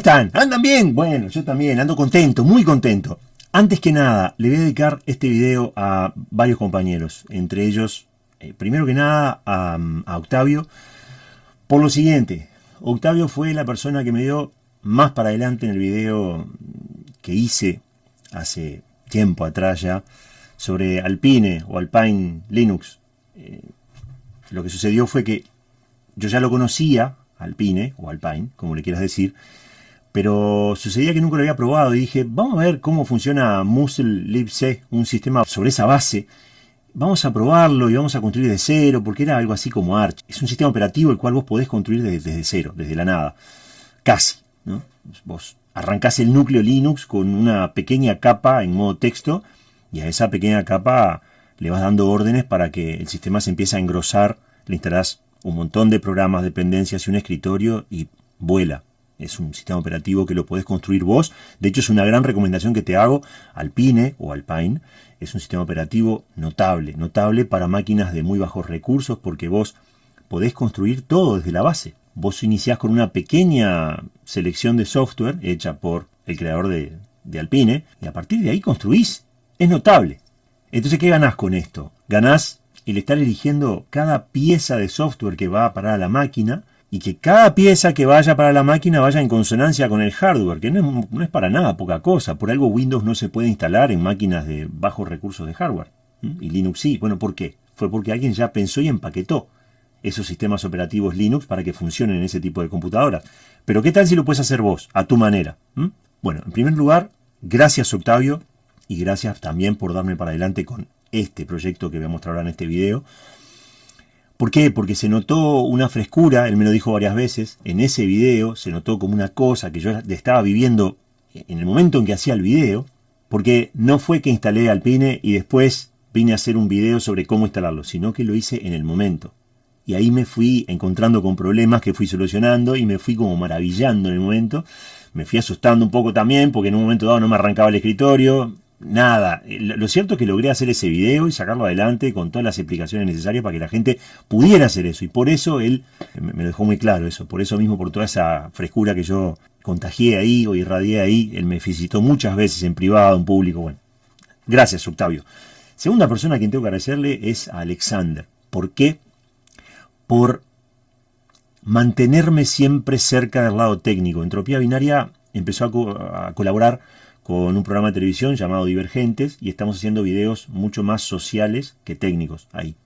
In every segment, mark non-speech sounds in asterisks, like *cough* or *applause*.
están? ¿Andan bien? Bueno, yo también, ando contento, muy contento. Antes que nada, le voy a dedicar este video a varios compañeros, entre ellos, eh, primero que nada, a, Octavio, por lo siguiente, Octavio fue la persona que me dio más para adelante en el video que hice hace tiempo atrás ya sobre Alpine o Alpine Linux. Eh, lo que sucedió fue que yo ya lo conocía, Alpine o Alpine, como le quieras decir, pero sucedía que nunca lo había probado y dije, vamos a ver cómo funciona Muscle un sistema sobre esa base. Vamos a probarlo y vamos a construir de cero, porque era algo así como Arch. Es un sistema operativo el cual vos podés construir desde, cero, desde la nada. Casi, ¿no? Vos arrancás el núcleo Linux con una pequeña capa en modo texto y a esa pequeña capa le vas dando órdenes para que el sistema se empiece a engrosar. Le instalás un montón de programas, dependencias y un escritorio y vuela es un sistema operativo que lo podés construir vos. De hecho, es una gran recomendación que te hago. Alpine o Alpine es un sistema operativo notable, notable para máquinas de muy bajos recursos porque vos podés construir todo desde la base. Vos iniciás con una pequeña selección de software hecha por el creador de, Alpine y a partir de ahí construís. Es notable. Entonces, ¿qué ganás con esto? Ganás el estar eligiendo cada pieza de software que va a parar a la máquina y que cada pieza que vaya para la máquina vaya en consonancia con el hardware, que no es, para nada poca cosa. Por algo Windows no se puede instalar en máquinas de bajos recursos de hardware. Y Linux sí. Bueno, ¿por qué? Fue porque alguien ya pensó y empaquetó esos sistemas operativos Linux para que funcionen en ese tipo de computadoras. Pero ¿qué tal si lo puedes hacer vos, a tu manera? Bueno, en primer lugar, gracias Octavio y gracias también por darme para adelante con este proyecto que voy a mostrar ahora en este video. ¿Por qué? Porque se notó una frescura, él me lo dijo varias veces, en ese video se notó como una cosa que yo estaba viviendo en el momento en que hacía el video, porque no fue que instalé Alpine y después vine a hacer un video sobre cómo instalarlo, sino que lo hice en el momento. Y ahí me fui encontrando con problemas que fui solucionando y me fui como maravillando en el momento. Me fui asustando un poco también porque en un momento dado no me arrancaba el escritorio, nada, eh, lo cierto es que logré hacer ese video y sacarlo adelante con todas las explicaciones necesarias para que la gente pudiera hacer eso. Y por eso él eh, me lo dejó muy claro eso, por eso mismo, por toda esa frescura que yo contagié ahí o irradié ahí, él me felicitó muchas veces en privado, en público. Bueno, gracias, Octavio. Segunda persona a quien tengo que agradecerle es a Alexander. ¿Por qué? Por mantenerme siempre cerca del lado técnico. Entropía Binaria empezó a colaborar con un programa de televisión llamado Divergentes y estamos haciendo videos mucho más sociales que técnicos ahí,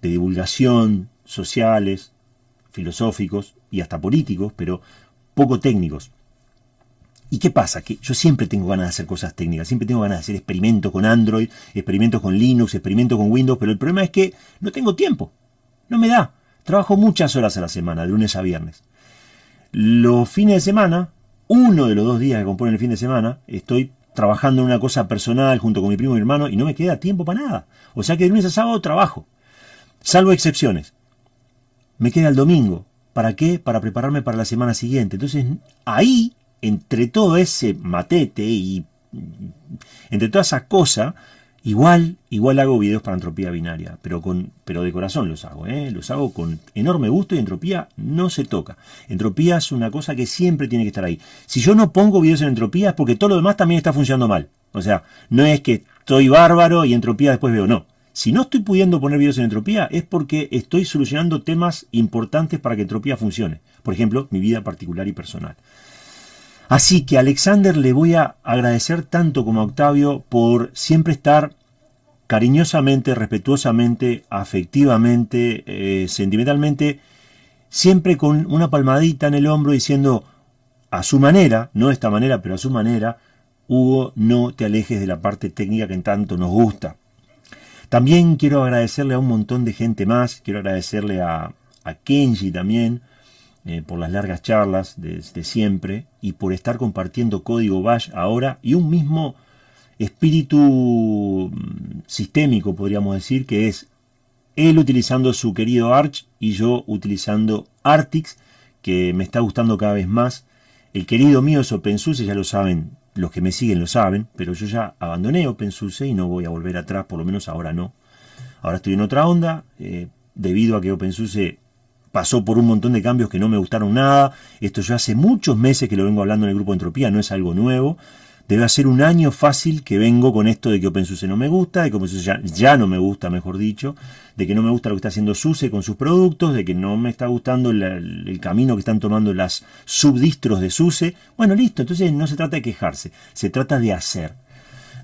de divulgación, sociales, filosóficos y hasta políticos, pero poco técnicos. ¿Y qué pasa? Que yo siempre tengo ganas de hacer cosas técnicas, siempre tengo ganas de hacer experimentos con Android, experimentos con Linux, experimentos con Windows, pero el problema es que no tengo tiempo, no me da. Trabajo muchas horas a la semana, de lunes a viernes. Los fines de semana uno de los dos días que componen el fin de semana, estoy trabajando en una cosa personal junto con mi primo y mi hermano y no me queda tiempo para nada. O sea que de lunes a sábado trabajo, salvo excepciones. Me queda el domingo. ¿Para qué? Para prepararme para la semana siguiente. Entonces, ahí, entre todo ese matete y entre toda esa cosa, Igual, igual hago videos para entropía binaria, pero, con, pero de corazón los hago, ¿eh? los hago con enorme gusto y entropía no se toca. Entropía es una cosa que siempre tiene que estar ahí. Si yo no pongo videos en entropía es porque todo lo demás también está funcionando mal. O sea, no es que estoy bárbaro y entropía después veo, no. Si no estoy pudiendo poner videos en entropía es porque estoy solucionando temas importantes para que entropía funcione. Por ejemplo, mi vida particular y personal. Así que Alexander le voy a agradecer tanto como a Octavio por siempre estar cariñosamente, respetuosamente, afectivamente, eh, sentimentalmente, siempre con una palmadita en el hombro diciendo a su manera, no de esta manera, pero a su manera, Hugo, no te alejes de la parte técnica que en tanto nos gusta. También quiero agradecerle a un montón de gente más, quiero agradecerle a, a Kenji también, eh, por las largas charlas de, siempre y por estar compartiendo código bash ahora y un mismo espíritu mm, sistémico, podríamos decir, que es él utilizando su querido Arch y yo utilizando Artix, que me está gustando cada vez más. El querido mío es OpenSUSE, ya lo saben, los que me siguen lo saben, pero yo ya abandoné OpenSUSE y no voy a volver atrás, por lo menos ahora no. Ahora estoy en otra onda, eh, debido a que OpenSUSE pasó por un montón de cambios que no me gustaron nada. Esto yo hace muchos meses que lo vengo hablando en el grupo de Entropía, no es algo nuevo. Debe ser un año fácil que vengo con esto de que OpenSUSE no me gusta, de que OpenSUSE ya, ya, no me gusta, mejor dicho, de que no me gusta lo que está haciendo SUSE con sus productos, de que no me está gustando el camino que están tomando las subdistros de SUSE. Bueno, listo, entonces no se trata de quejarse, se trata de hacer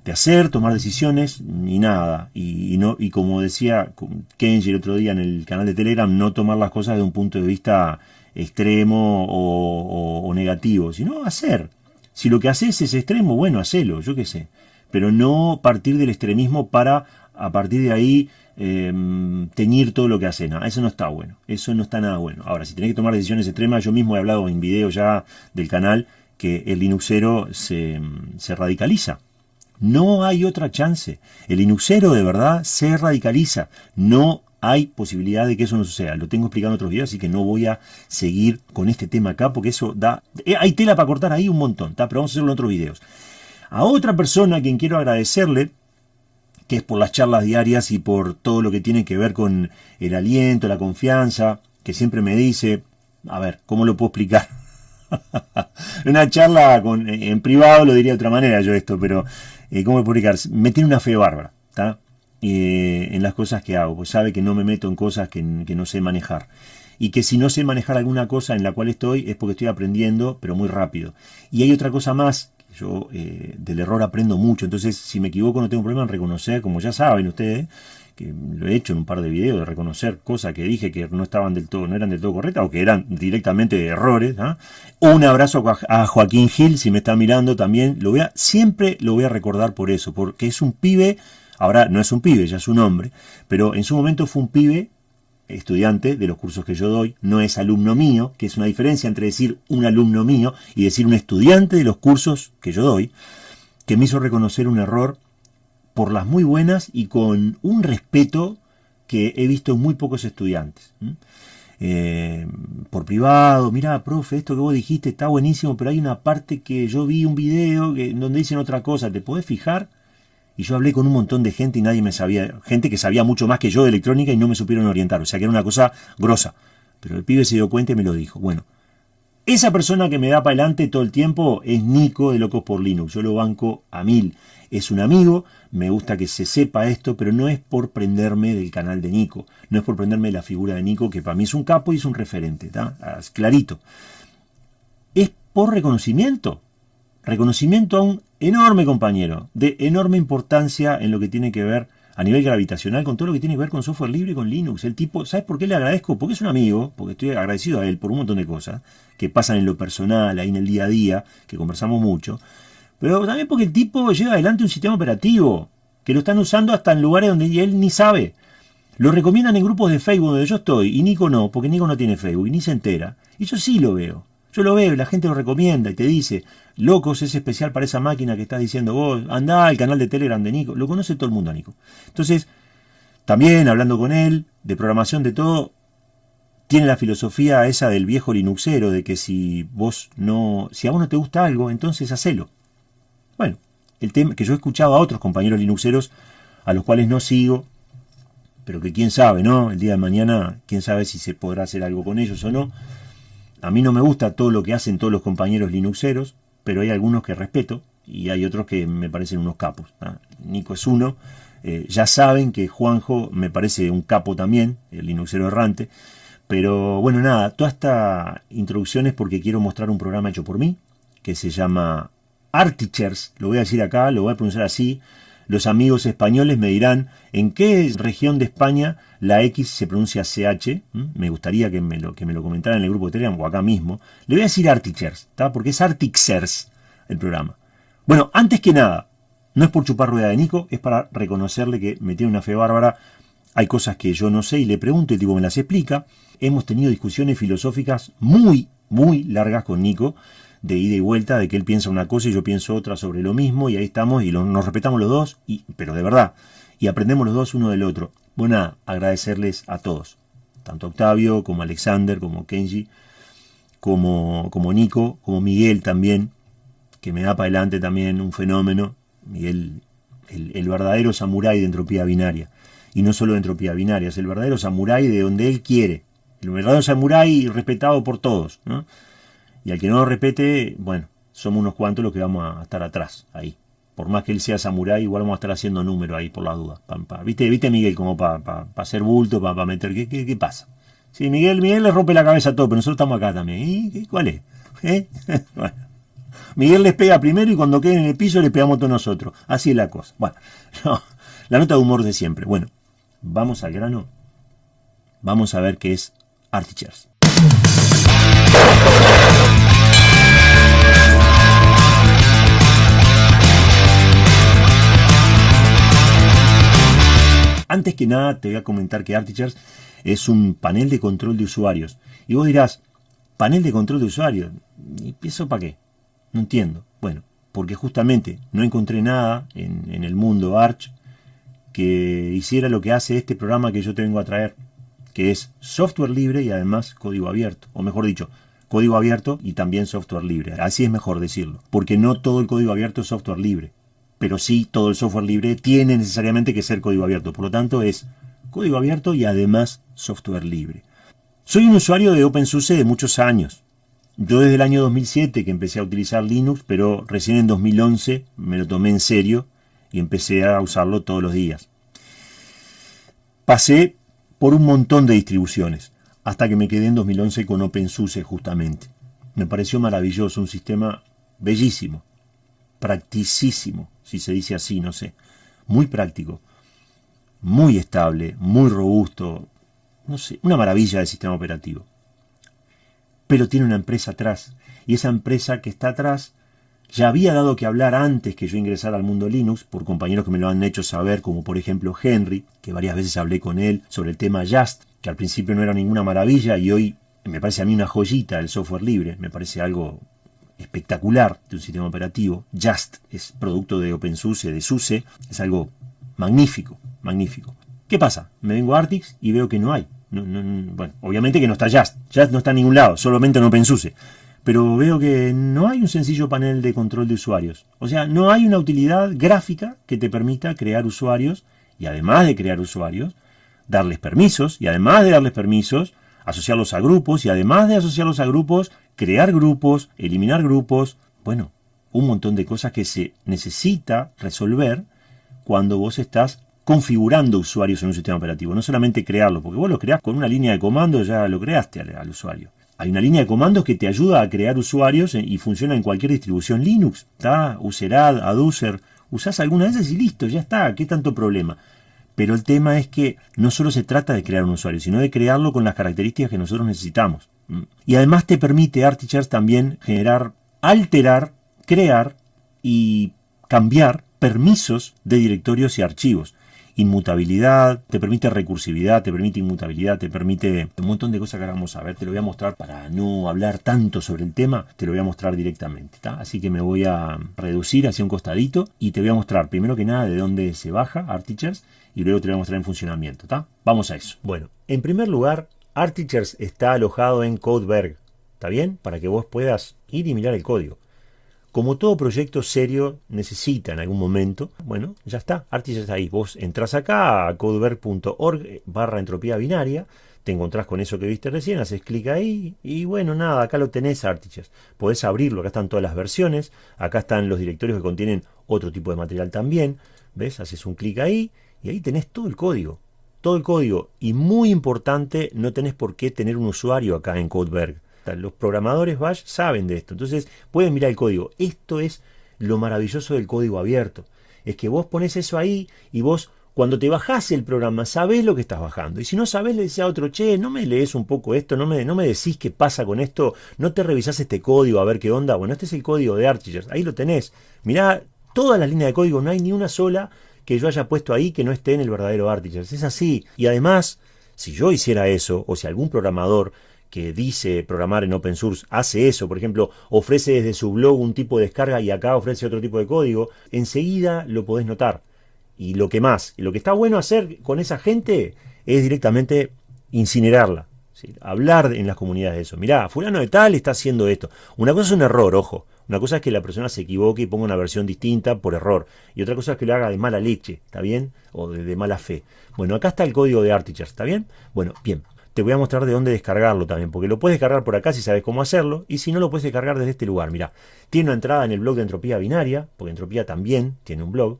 de hacer, tomar decisiones ni nada. Y, no, y como decía Kenji el otro día en el canal de Telegram, no tomar las cosas de un punto de vista extremo o, negativo, sino hacer. Si lo que haces es extremo, bueno, hacelo, yo qué sé. Pero no partir del extremismo para a partir de ahí em, teñir todo lo que haces. Ah, eso no está bueno. Eso no está nada bueno. Ahora, si tenés que tomar decisiones extremas, yo mismo he hablado en video ya del canal que el Linuxero se, se radicaliza. No hay otra chance. El inusero de verdad se radicaliza. No hay posibilidad de que eso no suceda. Lo tengo explicado en otros videos, así que no voy a seguir con este tema acá, porque eso da... Eh, hay tela para cortar ahí un montón, pero vamos a hacerlo en otros videos. A otra persona a quien quiero agradecerle, que es por las charlas diarias y por todo lo que tiene que ver con el aliento, la confianza, que siempre me dice, a ver, ¿cómo lo puedo explicar? *laughs* Una charla con, eh, en privado lo diría de otra manera yo esto, pero eh, voy cómo publicar, me tiene una fe bárbara, ¿está? Eh, en las cosas que hago, pues sabe que no me meto en cosas que, que, no sé manejar. Y que si no sé manejar alguna cosa en la cual estoy, es porque estoy aprendiendo, pero muy rápido. Y hay otra cosa más, yo eh, del error aprendo mucho, entonces si me equivoco no tengo problema en reconocer, como ya saben ustedes, que lo he hecho en un par de videos, de reconocer cosas que dije que no estaban del todo, no eran del todo correctas o que eran directamente errores. ¿ah? Un abrazo a Joaquín Gil, si me está mirando también, lo voy siempre lo voy a recordar por eso, porque es un pibe, ahora no es un pibe, ya es un hombre, pero en su momento fue un pibe estudiante de los cursos que yo doy, no es alumno mío, que es una diferencia entre decir un alumno mío y decir un estudiante de los cursos que yo doy, que me hizo reconocer un error por las muy buenas y con un respeto que he visto en muy pocos estudiantes. Eh, por privado, mira, profe, esto que vos dijiste está buenísimo, pero hay una parte que yo vi un video que, donde dicen otra cosa, ¿te podés fijar? Y yo hablé con un montón de gente y nadie me sabía, gente que sabía mucho más que yo de electrónica y no me supieron orientar, o sea que era una cosa grosa. Pero el pibe se dio cuenta y me lo dijo. Bueno, esa persona que me da para adelante todo el tiempo es Nico de Locos por Linux. Yo lo banco a mil. Es un amigo, me gusta que se sepa esto, pero no es por prenderme del canal de Nico. No es por prenderme la figura de Nico, que para mí es un capo y es un referente. ¿está? Ah, clarito. Es por reconocimiento. Reconocimiento a un enorme compañero, de enorme importancia en lo que tiene que ver a nivel gravitacional con todo lo que tiene que ver con software libre, con Linux. El tipo, ¿sabes por qué le agradezco? Porque es un amigo, porque estoy agradecido a él por un montón de cosas que pasan en lo personal, ahí en el día a día, que conversamos mucho. Pero también porque el tipo lleva adelante un sistema operativo que lo están usando hasta en lugares donde él ni sabe. Lo recomiendan en grupos de Facebook donde yo estoy, y Nico no, porque Nico no tiene Facebook ni se entera. Y yo sí lo veo. Yo lo veo, la gente lo recomienda y te dice, locos, es especial para esa máquina que estás diciendo vos, anda al canal de Telegram de Nico, lo conoce todo el mundo Nico. Entonces, también hablando con él, de programación, de todo, tiene la filosofía esa del viejo linuxero, de que si vos no, si a vos no te gusta algo, entonces hacelo. Bueno, el tema que yo he escuchado a otros compañeros linuxeros, a los cuales no sigo, pero que quién sabe, ¿no? El día de mañana, quién sabe si se podrá hacer algo con ellos o no. A mí no me gusta todo lo que hacen todos los compañeros linuxeros, pero hay algunos que respeto y hay otros que me parecen unos capos. Nico es uno. Eh, ya saben que Juanjo me parece un capo también, el linuxero errante. Pero bueno, nada, toda esta introducción es porque quiero mostrar un programa hecho por mí, que se llama Artichers, lo voy a decir acá, lo voy a pronunciar así, los amigos españoles me dirán en qué región de España la X se pronuncia CH. ¿Mm? Me gustaría que me lo, que me lo comentaran en el grupo de Telegram o acá mismo. Le voy a decir Artichers, porque es Artixers el programa. Bueno, antes que nada, no es por chupar rueda de Nico, es para reconocerle que me tiene una fe bárbara. Hay cosas que yo no sé y le pregunto y el tipo me las explica. Hemos tenido discusiones filosóficas muy, muy largas con Nico de ida y vuelta, de que él piensa una cosa y yo pienso otra sobre lo mismo, y ahí estamos y nos respetamos los dos, y, pero de verdad, y aprendemos los dos uno del otro. Bueno, agradecerles a todos, tanto Octavio como Alexander, como Kenji, como, como Nico, como Miguel también, que me da para adelante también un fenómeno, Miguel, el, el verdadero samurái de entropía binaria. Y no solo de entropía binaria, es el verdadero samurái de donde él quiere, el verdadero samurái respetado por todos. ¿no? Y al que no lo repete, bueno, somos unos cuantos los que vamos a estar atrás ahí. Por más que él sea samurái, igual vamos a estar haciendo número ahí por las dudas. ¿Viste, Miguel, como para hacer bulto, para meter? ¿Qué, pasa? Sí, Miguel, Miguel le rompe la cabeza a todo, pero nosotros estamos acá también. ¿Y cuál es? ¿Eh? *laughs* Miguel les pega primero y cuando queden en el piso les pegamos todos nosotros. Así es la cosa. Bueno, *laughs* la nota de humor de siempre. Bueno, vamos al grano. Vamos a ver qué es Artichers. Antes que nada, te voy a comentar que Artichers es un panel de control de usuarios. Y vos dirás, panel de control de usuarios, ¿y eso para qué? No entiendo. Bueno, porque justamente no encontré nada en, en el mundo Arch que hiciera lo que hace este programa que yo te vengo a traer, que es software libre y además código abierto, o mejor dicho, código abierto y también software libre. Así es mejor decirlo, porque no todo el código abierto es software libre pero sí todo el software libre tiene necesariamente que ser código abierto. Por lo tanto, es código abierto y además software libre. Soy un usuario de OpenSUSE de muchos años. Yo desde el año 2007 que empecé a utilizar Linux, pero recién en 2011 me lo tomé en serio y empecé a usarlo todos los días. Pasé por un montón de distribuciones hasta que me quedé en 2011 con OpenSUSE justamente. Me pareció maravilloso, un sistema bellísimo practicísimo, si se dice así, no sé. Muy práctico, muy estable, muy robusto, no sé, una maravilla del sistema operativo. Pero tiene una empresa atrás, y esa empresa que está atrás ya había dado que hablar antes que yo ingresara al mundo Linux por compañeros que me lo han hecho saber, como por ejemplo Henry, que varias veces hablé con él sobre el tema Just, que al principio no era ninguna maravilla y hoy me parece a mí una joyita el software libre, me parece algo espectacular de un sistema operativo. Just es producto de OpenSUSE, de SUSE, es algo magnífico, magnífico. ¿Qué pasa? Me vengo a Artix y veo que no hay. bueno, obviamente que no está Just, Just no está en ningún lado, solamente en OpenSUSE. Pero veo que no hay un sencillo panel de control de usuarios. O sea, no hay una utilidad gráfica que te permita crear usuarios y además de crear usuarios, darles permisos y además de darles permisos, asociarlos a grupos y además de asociarlos a grupos, crear grupos, eliminar grupos, bueno, un montón de cosas que se necesita resolver cuando vos estás configurando usuarios en un sistema operativo, no solamente crearlo, porque vos lo creás con una línea de comandos, ya lo creaste al, usuario. Hay una línea de comandos que te ayuda a crear usuarios eh, y funciona en cualquier distribución Linux, ¿está? Userad, Aduser, usás alguna de esas y listo, ya está, ¿qué tanto problema? Pero el tema es que no solo se trata de crear un usuario, sino de crearlo con las características que nosotros necesitamos. Y además te permite Artichers también generar, alterar, crear y cambiar permisos de directorios y archivos. Inmutabilidad, te permite recursividad, te permite inmutabilidad, te permite un montón de cosas que ahora vamos a ver. Te lo voy a mostrar para no hablar tanto sobre el tema, te lo voy a mostrar directamente. Así que me voy a reducir hacia un costadito y te voy a mostrar primero que nada de dónde se baja Artichers y luego te lo voy a mostrar en funcionamiento. ¿tá? Vamos a eso. Bueno, en primer lugar, Artichers está alojado en Codeberg, ¿está bien? Para que vos puedas ir y mirar el código. Como todo proyecto serio necesita en algún momento, bueno, ya está, Artichers está ahí. Vos entras acá a codeberg.org barra entropía binaria, te encontrás con eso que viste recién, haces clic ahí y bueno, nada, acá lo tenés Artichers. Podés abrirlo, acá están todas las versiones, acá están los directorios que contienen otro tipo de material también, ¿ves? Haces un clic ahí y ahí tenés todo el código todo el código. Y muy importante, no tenés por qué tener un usuario acá en Codeberg. Los programadores Bash saben de esto. Entonces, pueden mirar el código. Esto es lo maravilloso del código abierto. Es que vos pones eso ahí y vos, cuando te bajás el programa, sabés lo que estás bajando. Y si no sabés, le decís a otro, che, no me lees un poco esto, no me, no me decís qué pasa con esto, no te revisás este código a ver qué onda. Bueno, este es el código de Archigers, ahí lo tenés. Mirá todas las líneas de código, no hay ni una sola que yo haya puesto ahí que no esté en el verdadero Artigers. Es así. Y además, si yo hiciera eso, o si algún programador que dice programar en open source hace eso, por ejemplo, ofrece desde su blog un tipo de descarga y acá ofrece otro tipo de código, enseguida lo podés notar. Y lo que más, y lo que está bueno hacer con esa gente es directamente incinerarla. Hablar en las comunidades de eso. Mirá, fulano de tal está haciendo esto. Una cosa es un error, ojo. Una cosa es que la persona se equivoque y ponga una versión distinta por error. Y otra cosa es que lo haga de mala leche, ¿está bien? O de, mala fe. Bueno, acá está el código de Artichers, ¿está bien? Bueno, bien. Te voy a mostrar de dónde descargarlo también, porque lo puedes descargar por acá si sabes cómo hacerlo, y si no lo puedes descargar desde este lugar, mira, tiene una entrada en el blog de Entropía Binaria, porque Entropía también tiene un blog,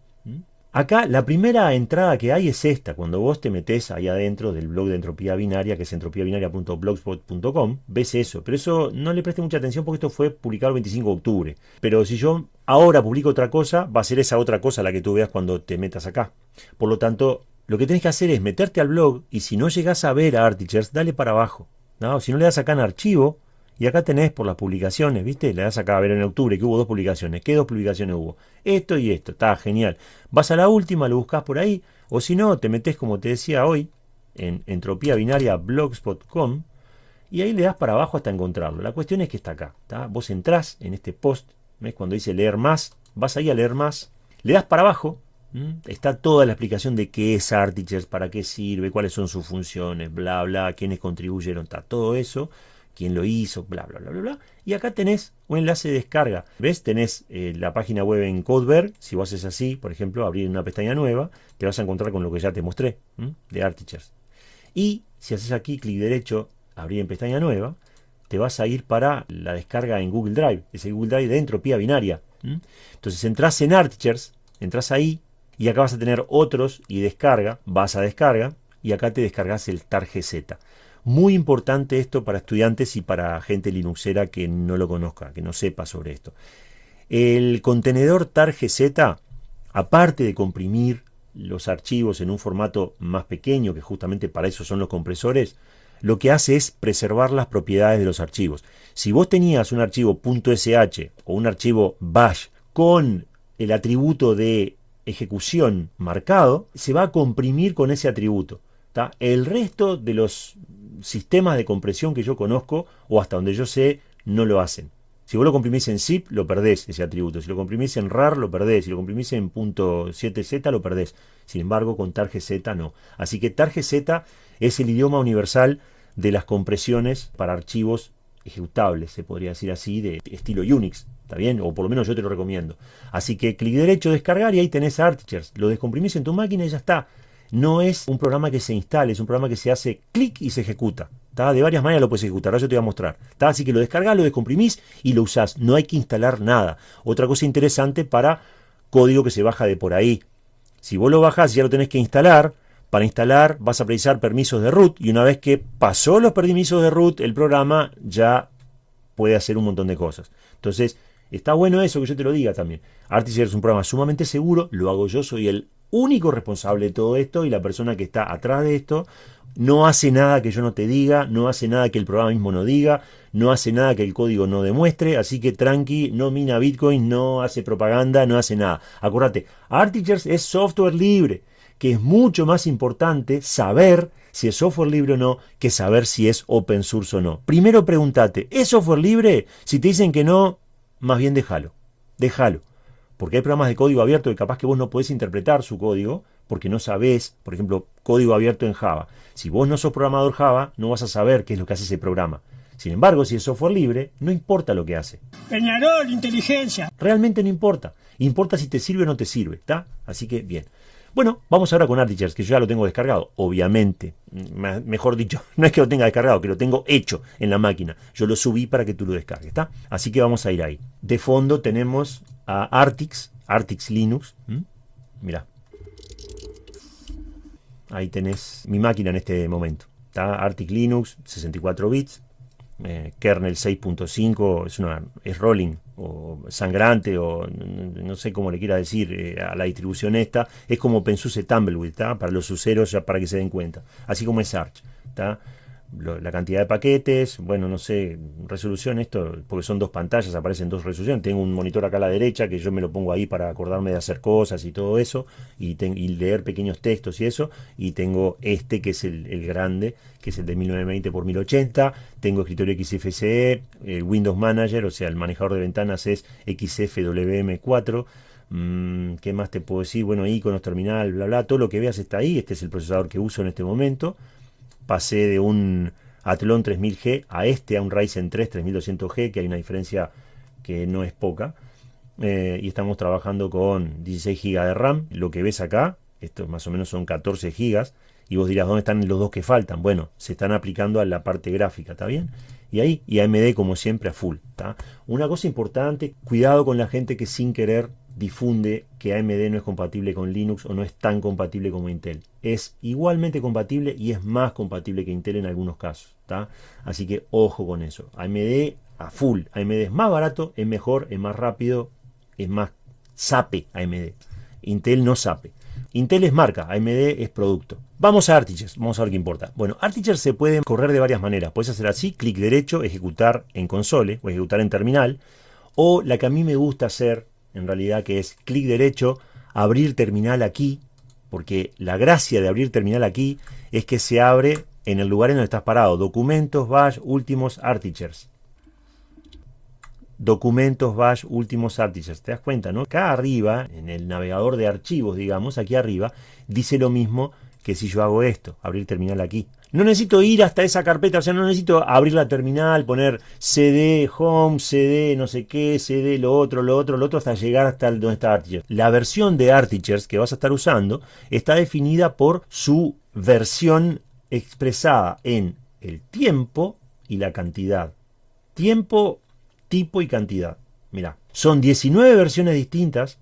Acá la primera entrada que hay es esta, cuando vos te metes ahí adentro del blog de entropía binaria, que es entropiabinaria.blogspot.com, ves eso, pero eso no le preste mucha atención porque esto fue publicado el 25 de octubre. Pero si yo ahora publico otra cosa, va a ser esa otra cosa la que tú veas cuando te metas acá. Por lo tanto, lo que tenés que hacer es meterte al blog y si no llegás a ver a Artichers, dale para abajo. Si no le das acá en archivo, y acá tenés por las publicaciones, ¿viste? Le das acá a ver en octubre que hubo dos publicaciones. ¿Qué dos publicaciones hubo? Esto y esto. Está genial. Vas a la última, lo buscas por ahí. O si no, te metes, como te decía hoy, en entropía binaria blogspot.com y ahí le das para abajo hasta encontrarlo. La cuestión es que está acá. está Vos entrás en este post, ¿ves? Cuando dice leer más, vas ahí a leer más, le das para abajo, está toda la explicación de qué es Artichers, para qué sirve, cuáles son sus funciones, bla, bla, quiénes contribuyeron, está todo eso quién lo hizo, bla, bla, bla, bla, bla. Y acá tenés un enlace de descarga. ¿Ves? Tenés eh, la página web en Codeberg. Si vos haces así, por ejemplo, abrir una pestaña nueva, te vas a encontrar con lo que ya te mostré de Artichers. Y si haces aquí clic derecho, abrir en pestaña nueva, te vas a ir para la descarga en Google Drive. el Google Drive de entropía binaria. Entonces entras en Artichers, entras ahí y acá vas a tener otros y descarga. Vas a descarga y acá te descargas el Z. Muy importante esto para estudiantes y para gente linuxera que no lo conozca, que no sepa sobre esto. El contenedor tar.gz, aparte de comprimir los archivos en un formato más pequeño, que justamente para eso son los compresores, lo que hace es preservar las propiedades de los archivos. Si vos tenías un archivo .sh o un archivo bash con el atributo de ejecución marcado, se va a comprimir con ese atributo. El resto de los sistemas de compresión que yo conozco o hasta donde yo sé no lo hacen. Si vos lo comprimís en zip, lo perdés ese atributo. Si lo comprimís en RAR, lo perdés. Si lo comprimís en .7z, lo perdés. Sin embargo, con Z no. Así que Z es el idioma universal de las compresiones para archivos ejecutables, se podría decir así, de estilo Unix, ¿está bien? O por lo menos yo te lo recomiendo. Así que clic derecho, descargar y ahí tenés Archers. Lo descomprimís en tu máquina y ya está no es un programa que se instale, es un programa que se hace clic y se ejecuta. De varias maneras lo puedes ejecutar, ahora yo te voy a mostrar. Así que lo descargas, lo descomprimís y lo usás. No hay que instalar nada. Otra cosa interesante para código que se baja de por ahí. Si vos lo bajás y ya lo tenés que instalar, para instalar vas a precisar permisos de root y una vez que pasó los permisos de root, el programa ya puede hacer un montón de cosas. Entonces, está bueno eso que yo te lo diga también. Artiser es un programa sumamente seguro, lo hago yo, soy el único responsable de todo esto y la persona que está atrás de esto no hace nada que yo no te diga, no hace nada que el programa mismo no diga, no hace nada que el código no demuestre, así que tranqui, no mina Bitcoin, no hace propaganda, no hace nada. Acuérdate, Artichers es software libre, que es mucho más importante saber si es software libre o no que saber si es open source o no. Primero pregúntate, ¿es software libre? Si te dicen que no, más bien déjalo, déjalo. Porque hay programas de código abierto que capaz que vos no podés interpretar su código porque no sabés, por ejemplo, código abierto en Java. Si vos no sos programador Java, no vas a saber qué es lo que hace ese programa. Sin embargo, si es software libre, no importa lo que hace. Peñarol, inteligencia. Realmente no importa. Importa si te sirve o no te sirve, ¿está? Así que bien. Bueno, vamos ahora con Artichers, que yo ya lo tengo descargado, obviamente. Mm, mejor dicho, *laughs* no es que lo tenga descargado, que lo tengo hecho en la máquina. Yo lo subí para que tú lo descargues, ¿está? Así que vamos a ir ahí. De fondo tenemos a Artix, Artix Linux. mira, Mirá. Ahí tenés mi máquina en este momento. Está Artix Linux, 64 bits. Eh, kernel 6.5 es una es rolling o sangrante o no sé cómo le quiera decir eh, a la distribución esta es como Pensuse Tumbleweed para los useros ya para que se den cuenta así como es Arch está la cantidad de paquetes, bueno, no sé, resolución, esto, porque son dos pantallas, aparecen dos resoluciones. Tengo un monitor acá a la derecha que yo me lo pongo ahí para acordarme de hacer cosas y todo eso, y, leer pequeños textos y eso. Y tengo este que es el, grande, que es el de 1920x1080. Tengo escritorio XFCE, eh, Windows Manager, o sea, el manejador de ventanas es XFWM4. Mm, ¿Qué más te puedo decir? Bueno, íconos, terminal, bla, bla, todo lo que veas está ahí. Este es el procesador que uso en este momento pasé de un Athlon 3000G a este, a un Ryzen 3 3200G, que hay una diferencia que no es poca. Eh, y estamos trabajando con 16 GB de RAM. Lo que ves acá, estos más o menos son 14 GB. Y vos dirás, ¿dónde están los dos que faltan? Bueno, se están aplicando a la parte gráfica, ¿está bien? Y ahí, AMD como siempre a full. Una cosa importante, cuidado con la gente que sin querer difunde que AMD no es compatible con Linux o no es tan compatible como Intel. Es igualmente compatible y es más compatible que Intel en algunos casos. Así que ojo con eso. AMD a full. AMD es más barato, es mejor, es más rápido, es más sape AMD. Intel no sape. Intel es marca, AMD es producto. Vamos a Artichers, vamos a ver qué importa. Bueno, Artichers se puede correr de varias maneras. Puedes hacer así, clic derecho, ejecutar en console o ejecutar en terminal. O la que a mí me gusta hacer, en realidad, que es clic derecho, abrir terminal aquí. Porque la gracia de abrir terminal aquí es que se abre en el lugar en donde estás parado. Documentos, bash, últimos, Artichers. Documentos, bash, últimos, Artichers. ¿Te das cuenta, no? Acá arriba, en el navegador de archivos, digamos, aquí arriba, dice lo mismo que si yo hago esto, abrir terminal aquí. No necesito ir hasta esa carpeta, o sea, no necesito abrir la terminal, poner CD, home, CD, no sé qué, CD, lo otro, lo otro, lo otro, hasta llegar hasta donde está Artichers. La versión de Artichers que vas a estar usando está definida por su versión expresada en el tiempo y la cantidad. Tiempo, tipo y cantidad. Mirá, son 19 versiones distintas.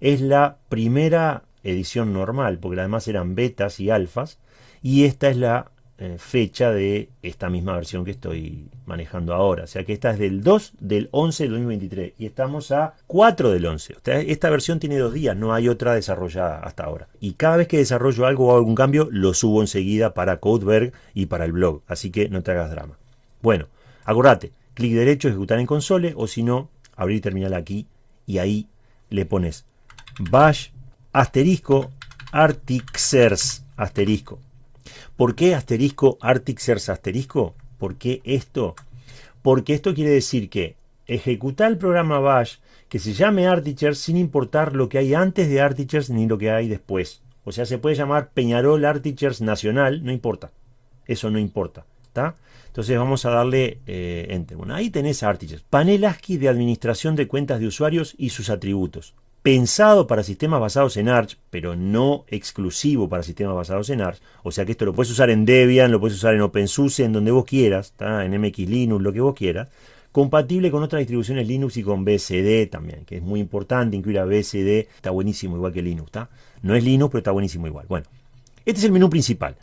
Es la primera edición normal, porque además eran betas y alfas, y esta es la eh, fecha de esta misma versión que estoy manejando ahora. O sea que esta es del 2 del 11 del 2023 y estamos a 4 del 11. esta versión tiene dos días, no hay otra desarrollada hasta ahora. Y cada vez que desarrollo algo o algún cambio, lo subo enseguida para Codeberg y para el blog. Así que no te hagas drama. Bueno, acordate, clic derecho, ejecutar en console o si no, abrir terminal aquí y ahí le pones bash asterisco Artixers asterisco. ¿Por qué asterisco Artixers asterisco? ¿Por qué esto? Porque esto quiere decir que ejecutar el programa bash que se llame Artichers sin importar lo que hay antes de Artichers ni lo que hay después. O sea, se puede llamar Peñarol Artichers Nacional, no importa. Eso no importa. Entonces vamos a darle eh, enter. Bueno, ahí tenés Artichers. Panel ASCII de administración de cuentas de usuarios y sus atributos pensado para sistemas basados en Arch, pero no exclusivo para sistemas basados en Arch. O sea que esto lo puedes usar en Debian, lo puedes usar en OpenSUSE, en donde vos quieras, en MX Linux, lo que vos quieras. Compatible con otras distribuciones Linux y con BSD también, que es muy importante, incluir a BSD, está buenísimo igual que Linux, ¿está? No es Linux, pero está buenísimo igual. Bueno, este es el menú principal.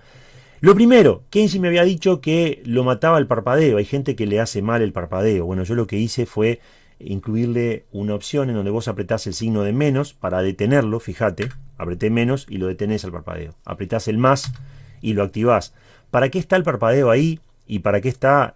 Lo primero, Kenji me había dicho que lo mataba el parpadeo. Hay gente que le hace mal el parpadeo. Bueno, yo lo que hice fue incluirle una opción en donde vos apretás el signo de menos para detenerlo, fíjate, apreté menos y lo detenés al parpadeo. Apretás el más y lo activás. ¿Para qué está el parpadeo ahí? ¿Y para qué, está,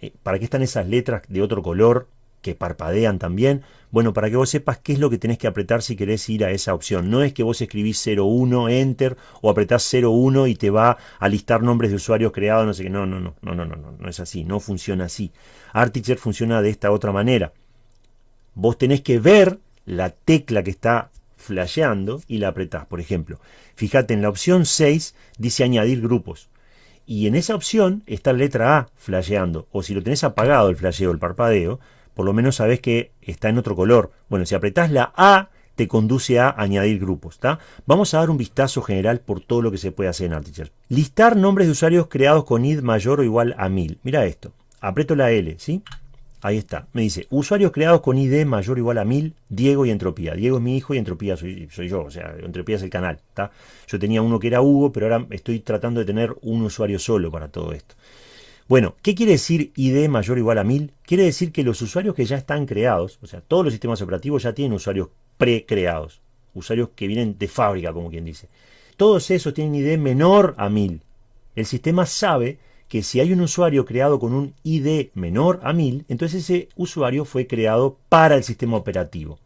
eh, para qué están esas letras de otro color que parpadean también? Bueno, para que vos sepas qué es lo que tenés que apretar si querés ir a esa opción. No es que vos escribís 01, enter, o apretás 01 y te va a listar nombres de usuarios creados, no sé qué. No, no, no, no, no, no, no, es así, no funciona así. ArtTeacher funciona de esta otra manera. Vos tenés que ver la tecla que está flasheando y la apretás. Por ejemplo, fíjate en la opción 6 dice añadir grupos. Y en esa opción está la letra A flasheando. O si lo tenés apagado el flasheo, el parpadeo, por lo menos sabés que está en otro color. Bueno, si apretás la A, te conduce a añadir grupos. Vamos a dar un vistazo general por todo lo que se puede hacer en Artichart. Listar nombres de usuarios creados con id mayor o igual a 1000. Mira esto. Aprieto la L, ¿sí? Ahí está. Me dice, usuarios creados con ID mayor o igual a 1000, Diego y Entropía. Diego es mi hijo y Entropía soy, yo, o sea, Entropía es el canal. Yo tenía uno que era Hugo, pero ahora estoy tratando de tener un usuario solo para todo esto. Bueno, ¿qué quiere decir ID mayor o igual a 1000? Quiere decir que los usuarios que ya están creados, o sea, todos los sistemas operativos ya tienen usuarios pre-creados. usuarios que vienen de fábrica, como quien dice. Todos esos tienen ID menor a 1000. El sistema sabe que si hay un usuario creado con un ID menor a 1000, entonces ese usuario fue creado para el sistema operativo.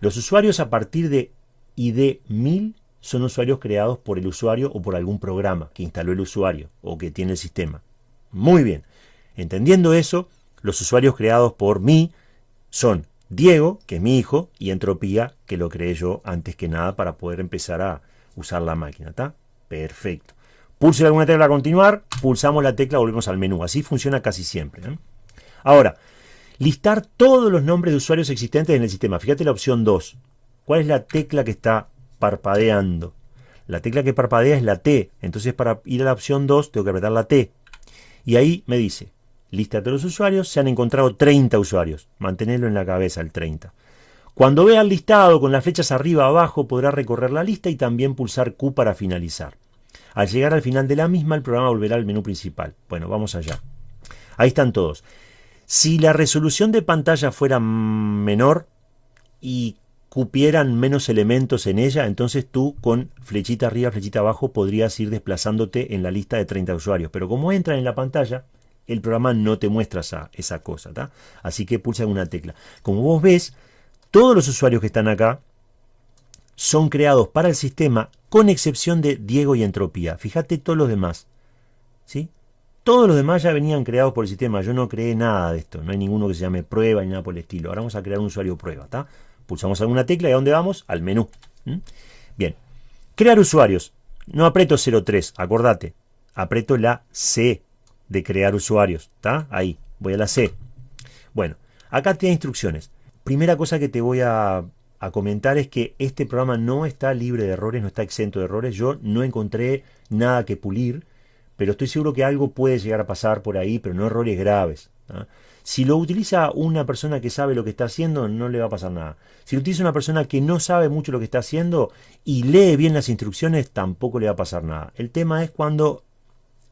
Los usuarios a partir de ID 1000 son usuarios creados por el usuario o por algún programa que instaló el usuario o que tiene el sistema. Muy bien. Entendiendo eso, los usuarios creados por mí son Diego, que es mi hijo, y Entropía, que lo creé yo antes que nada para poder empezar a usar la máquina. ¿Está? Perfecto pulse alguna tecla para continuar, pulsamos la tecla, volvemos al menú. Así funciona casi siempre. ¿eh? Ahora, listar todos los nombres de usuarios existentes en el sistema. Fíjate la opción 2. ¿Cuál es la tecla que está parpadeando? La tecla que parpadea es la T. Entonces para ir a la opción 2 tengo que apretar la T. Y ahí me dice, lista de los usuarios, se han encontrado 30 usuarios. Mantenerlo en la cabeza el 30. Cuando vea el listado con las flechas arriba abajo podrá recorrer la lista y también pulsar Q para finalizar. Al llegar al final de la misma, el programa volverá al menú principal. Bueno, vamos allá. Ahí están todos. Si la resolución de pantalla fuera menor y cupieran menos elementos en ella, entonces tú con flechita arriba, flechita abajo podrías ir desplazándote en la lista de 30 usuarios. Pero como entran en la pantalla, el programa no te muestra esa, esa cosa. Así que pulsa una tecla. Como vos ves, todos los usuarios que están acá son creados para el sistema con excepción de Diego y Entropía. Fíjate todos los demás. ¿sí? Todos los demás ya venían creados por el sistema. Yo no creé nada de esto. No hay ninguno que se llame prueba ni nada por el estilo. Ahora vamos a crear un usuario prueba. ¿está? Pulsamos alguna tecla y ¿a dónde vamos? Al menú. Bien. Crear usuarios. No aprieto 03, acordate. Aprieto la C de crear usuarios. ¿Está? Ahí. Voy a la C. Bueno, acá tiene instrucciones. Primera cosa que te voy a a comentar es que este programa no está libre de errores, no está exento de errores. Yo no encontré nada que pulir, pero estoy seguro que algo puede llegar a pasar por ahí, pero no errores graves. ¿ah? Si lo utiliza una persona que sabe lo que está haciendo, no le va a pasar nada. Si lo utiliza una persona que no sabe mucho lo que está haciendo y lee bien las instrucciones, tampoco le va a pasar nada. El tema es cuando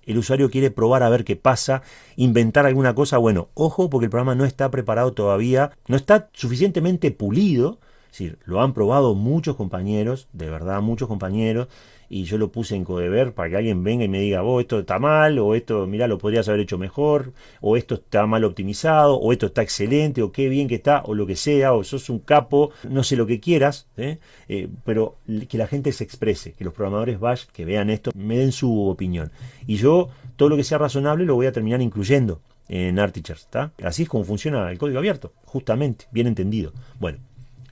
el usuario quiere probar a ver qué pasa, inventar alguna cosa. Bueno, ojo porque el programa no está preparado todavía, no está suficientemente pulido es decir, lo han probado muchos compañeros, de verdad muchos compañeros, y yo lo puse en codever para que alguien venga y me diga, vos oh, esto está mal, o esto, mirá, lo podrías haber hecho mejor, o esto está mal optimizado, o esto está excelente, o qué bien que está, o lo que sea, o sos un capo, no sé lo que quieras, ¿eh? Eh, pero que la gente se exprese, que los programadores vayan, que vean esto, me den su opinión. Y yo, todo lo que sea razonable, lo voy a terminar incluyendo en Artichers, ¿está? Así es como funciona el código abierto, justamente, bien entendido. Bueno.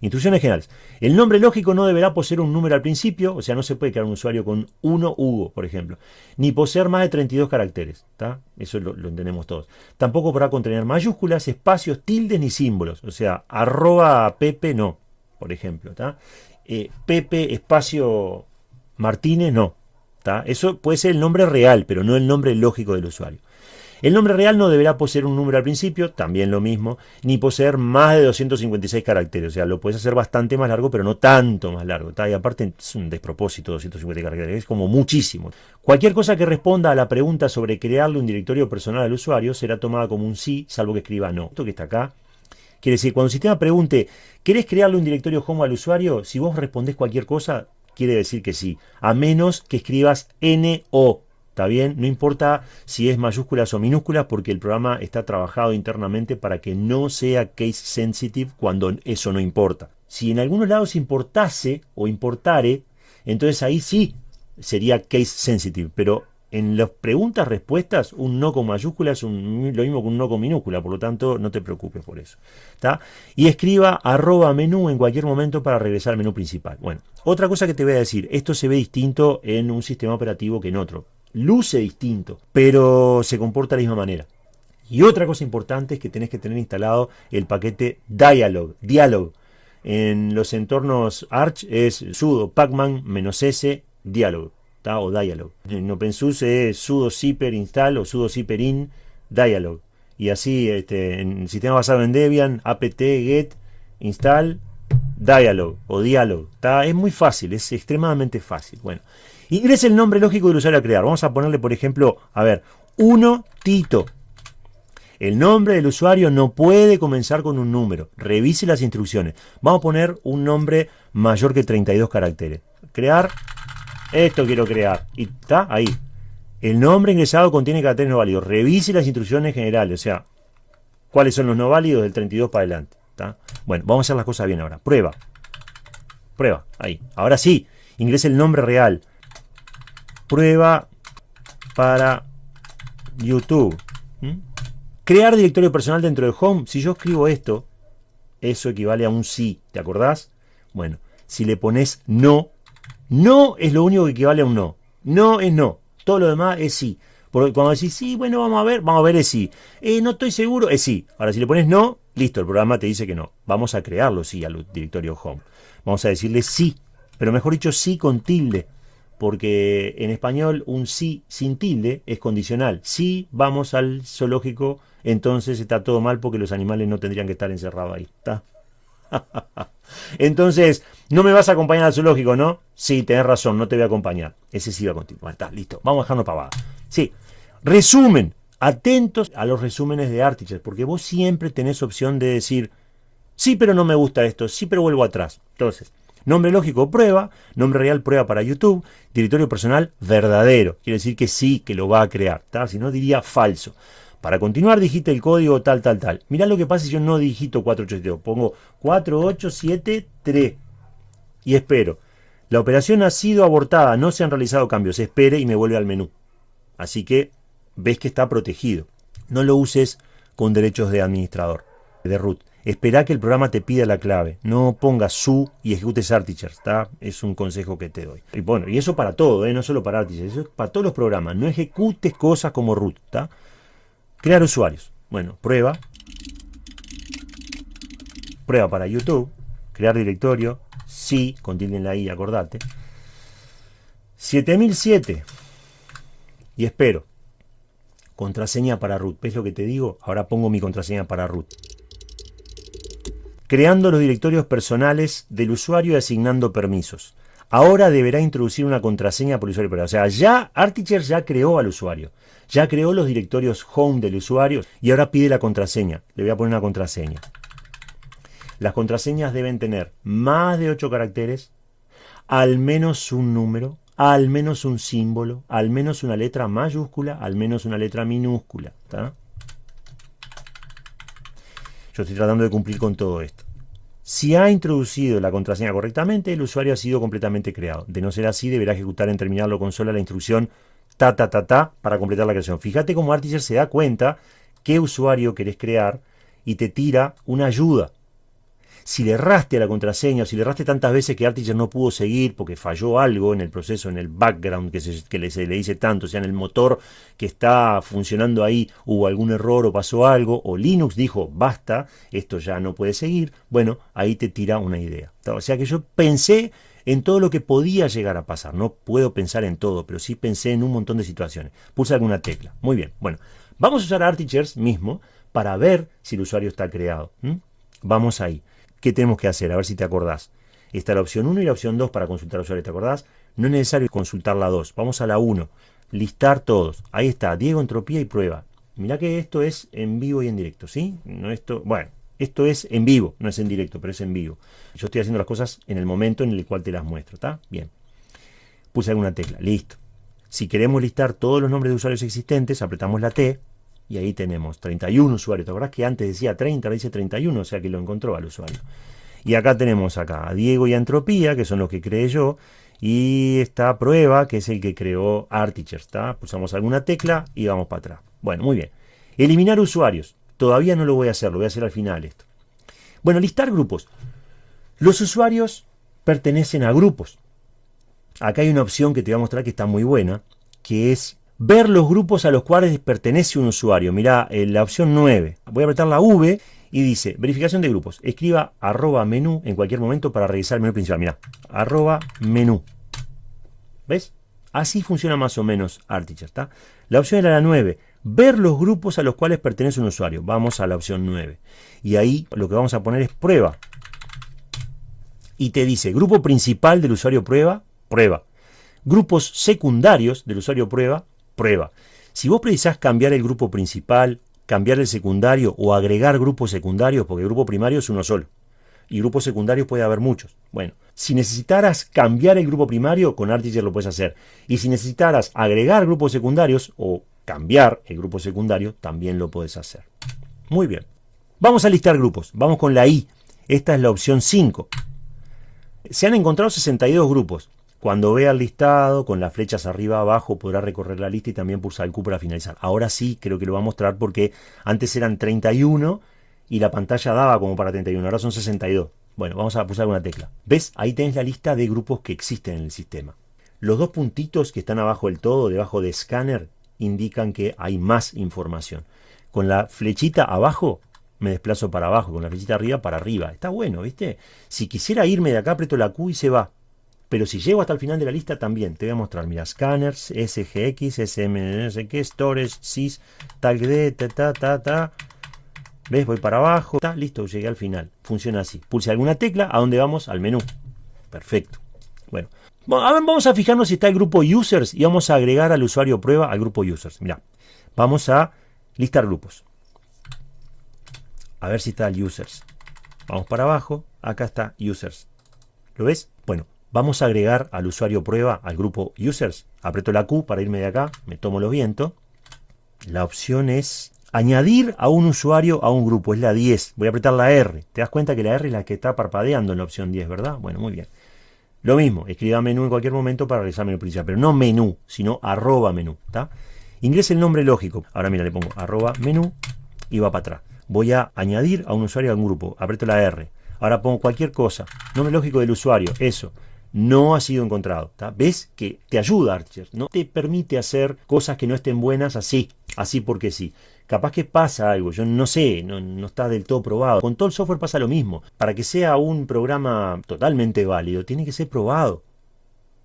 Instrucciones generales. El nombre lógico no deberá poseer un número al principio, o sea, no se puede crear un usuario con 1 Hugo, por ejemplo, ni poseer más de 32 caracteres, Eso lo, entendemos todos. Tampoco podrá contener mayúsculas, espacios, tildes ni símbolos, o sea, arroba Pepe no, por ejemplo, eh, Pepe espacio Martínez no, Eso puede ser el nombre real, pero no el nombre lógico del usuario. El nombre real no deberá poseer un número al principio, también lo mismo, ni poseer más de 256 caracteres. O sea, lo puedes hacer bastante más largo, pero no tanto más largo. Y aparte es un despropósito 250 caracteres, es como muchísimo. Cualquier cosa que responda a la pregunta sobre crearle un directorio personal al usuario será tomada como un sí, salvo que escriba no. Esto que está acá Quiere decir, cuando el sistema pregunte, ¿querés crearle un directorio home al usuario? Si vos respondés cualquier cosa, quiere decir que sí. A menos que escribas NO, ¿Está bien? No importa si es mayúsculas o minúsculas porque el programa está trabajado internamente para que no sea case sensitive cuando eso no importa. Si en algunos lados importase o importare, entonces ahí sí sería case sensitive, pero en las preguntas respuestas un no con mayúsculas es lo mismo que un no con minúscula, por lo tanto no te preocupes por eso. Y escriba arroba menú en cualquier momento para regresar al menú principal. Bueno, otra cosa que te voy a decir, esto se ve distinto en un sistema operativo que en otro luce distinto, pero se comporta de la misma manera. Y otra cosa importante es que tenés que tener instalado el paquete Dialog, Dialog. En los entornos Arch es sudo pacman-s dialog o dialog. En OpenSUSE es sudo zipper install o sudo zipper in dialog. Y así este, en sistema basado en Debian, apt get install dialog o dialog. Es muy fácil, es extremadamente fácil. Bueno, Ingrese el nombre lógico del usuario a crear. Vamos a ponerle, por ejemplo, a ver, 1 Tito. El nombre del usuario no puede comenzar con un número. Revise las instrucciones. Vamos a poner un nombre mayor que 32 caracteres. Crear. Esto quiero crear. Y está ahí. El nombre ingresado contiene caracteres no válidos. Revise las instrucciones generales. O sea, cuáles son los no válidos del 32 para adelante. Bueno, vamos a hacer las cosas bien ahora. Prueba. Prueba. Ahí. Ahora sí. Ingrese el nombre real prueba para YouTube. ¿Mm? Crear directorio personal dentro de Home. Si yo escribo esto, eso equivale a un sí. ¿Te acordás? Bueno, si le pones no, no es lo único que equivale a un no. No es no. Todo lo demás es sí. Porque cuando decís sí, bueno, vamos a ver, vamos a ver es sí. Eh, no estoy seguro, es sí. Ahora, si le pones no, listo, el programa te dice que no. Vamos a crearlo sí al directorio home. Vamos a decirle sí, pero mejor dicho sí con tilde porque en español un sí sin tilde es condicional. Si vamos al zoológico, entonces está todo mal porque los animales no tendrían que estar encerrados ahí. *laughs* Entonces, no me vas a acompañar al zoológico, ¿no? Sí, tenés razón, no te voy a acompañar. Ese sí va contigo. Bueno, está, listo. Vamos a dejarnos abajo. Sí. Resumen. Atentos a los resúmenes de artículos, porque vos siempre tenés opción de decir, sí, pero no me gusta esto, sí, pero vuelvo atrás. Entonces, Nombre lógico, prueba. Nombre real, prueba para YouTube. Directorio personal, verdadero. Quiere decir que sí, que lo va a crear. Si no, diría falso. Para continuar, digite el código tal, tal, tal. Mirá lo que pasa si yo no digito 4872. Pongo 4873 y espero. La operación ha sido abortada, no se han realizado cambios. Espere y me vuelve al menú. Así que ves que está protegido. No lo uses con derechos de administrador, de root. Espera que el programa te pida la clave. No pongas su y ejecutes Artichers, ¿está? Es un consejo que te doy. Y bueno, y eso para todo, ¿eh? no solo para Artichers, eso es para todos los programas. No ejecutes cosas como root, Crear usuarios. Bueno, prueba. Prueba para YouTube. Crear directorio. Sí, contiene la I, acordate. 7007. Y espero. Contraseña para root. ¿Ves lo que te digo? Ahora pongo mi contraseña para root creando los directorios personales del usuario y asignando permisos. Ahora deberá introducir una contraseña por usuario. o sea, ya Articher ya creó al usuario. Ya creó los directorios home del usuario y ahora pide la contraseña. Le voy a poner una contraseña. Las contraseñas deben tener más de 8 caracteres, al menos un número, al menos un símbolo, al menos una letra mayúscula, al menos una letra minúscula. está yo estoy tratando de cumplir con todo esto. Si ha introducido la contraseña correctamente, el usuario ha sido completamente creado. De no ser así, deberá ejecutar en terminal o consola la instrucción ta ta ta ta para completar la creación. Fíjate cómo Artiger se da cuenta qué usuario querés crear y te tira una ayuda si le erraste a la contraseña o si le erraste tantas veces que Articher no pudo seguir porque falló algo en el proceso, en el background que, se, le, dice tanto, o sea, en el motor que está funcionando ahí hubo algún error o pasó algo, o Linux dijo, basta, esto ya no puede seguir, bueno, ahí te tira una idea. O sea que yo pensé en todo lo que podía llegar a pasar. No puedo pensar en todo, pero sí pensé en un montón de situaciones. Pulsa alguna tecla. Muy bien. Bueno, vamos a usar Artichers mismo para ver si el usuario está creado. Vamos ahí. ¿Qué tenemos que hacer? A ver si te acordás. Está la opción 1 y la opción 2 para consultar usuarios, ¿te acordás? No es necesario consultar la 2. Vamos a la 1. Listar todos. Ahí está, Diego, entropía y prueba. Mirá que esto es en vivo y en directo, ¿sí? No esto, bueno, esto es en vivo, no es en directo, pero es en vivo. Yo estoy haciendo las cosas en el momento en el cual te las muestro, ¿está? Bien. Puse alguna tecla, listo. Si queremos listar todos los nombres de usuarios existentes, apretamos la T y ahí tenemos 31 usuarios. ¿Te acordás que antes decía 30, ahora dice 31? O sea que lo encontró al usuario. Y acá tenemos acá a Diego y a Entropía, que son los que creé yo, y esta prueba, que es el que creó Artichers. ¿está? Pulsamos alguna tecla y vamos para atrás. Bueno, muy bien. Eliminar usuarios. Todavía no lo voy a hacer, lo voy a hacer al final esto. Bueno, listar grupos. Los usuarios pertenecen a grupos. Acá hay una opción que te voy a mostrar que está muy buena, que es ver los grupos a los cuales pertenece un usuario. Mirá, eh, la opción 9. Voy a apretar la V y dice, verificación de grupos. Escriba arroba menú en cualquier momento para revisar el menú principal. Mirá, arroba menú. ¿Ves? Así funciona más o menos Articher. está. La opción era la 9. Ver los grupos a los cuales pertenece un usuario. Vamos a la opción 9. Y ahí lo que vamos a poner es prueba. Y te dice, grupo principal del usuario prueba, prueba. Grupos secundarios del usuario prueba, Prueba. Si vos precisás cambiar el grupo principal, cambiar el secundario o agregar grupos secundarios, porque el grupo primario es uno solo, y grupos secundarios puede haber muchos. Bueno, si necesitaras cambiar el grupo primario, con Artiger lo puedes hacer. Y si necesitaras agregar grupos secundarios o cambiar el grupo secundario, también lo puedes hacer. Muy bien. Vamos a listar grupos. Vamos con la I. Esta es la opción 5. Se han encontrado 62 grupos. Cuando vea el listado, con las flechas arriba abajo, podrá recorrer la lista y también pulsar el Q para finalizar. Ahora sí creo que lo va a mostrar porque antes eran 31 y la pantalla daba como para 31, ahora son 62. Bueno, vamos a pulsar una tecla. ¿Ves? Ahí tenés la lista de grupos que existen en el sistema. Los dos puntitos que están abajo del todo, debajo de Scanner, indican que hay más información. Con la flechita abajo me desplazo para abajo, con la flechita arriba para arriba. Está bueno, ¿viste? Si quisiera irme de acá, aprieto la Q y se va. Pero si llego hasta el final de la lista también te voy a mostrar, mira, scanners, SGX, SM, no sé qué, storage, sys, tag ta, ta, ta, ta. ¿Ves? Voy para abajo, está listo, llegué al final. Funciona así. Pulse alguna tecla, ¿a dónde vamos? Al menú. Perfecto. Bueno, vamos a fijarnos si está el grupo users y vamos a agregar al usuario prueba al grupo users. Mira, vamos a listar grupos. A ver si está el users. Vamos para abajo, acá está users. ¿Lo ves? Bueno, Vamos a agregar al usuario prueba al grupo users. Apreto la Q para irme de acá, me tomo los vientos. La opción es añadir a un usuario a un grupo, es la 10. Voy a apretar la R. Te das cuenta que la R es la que está parpadeando en la opción 10, ¿verdad? Bueno, muy bien. Lo mismo, escriba menú en cualquier momento para realizar menú principal, pero no menú, sino arroba menú. ingresa Ingrese el nombre lógico. Ahora mira, le pongo arroba menú y va para atrás. Voy a añadir a un usuario a un grupo, Apreto la R. Ahora pongo cualquier cosa, nombre lógico del usuario, eso no ha sido encontrado. ¿Ves que te ayuda Archer? No te permite hacer cosas que no estén buenas así, así porque sí. Capaz que pasa algo, yo no sé, no, está del todo probado. Con todo el software pasa lo mismo. Para que sea un programa totalmente válido, tiene que ser probado.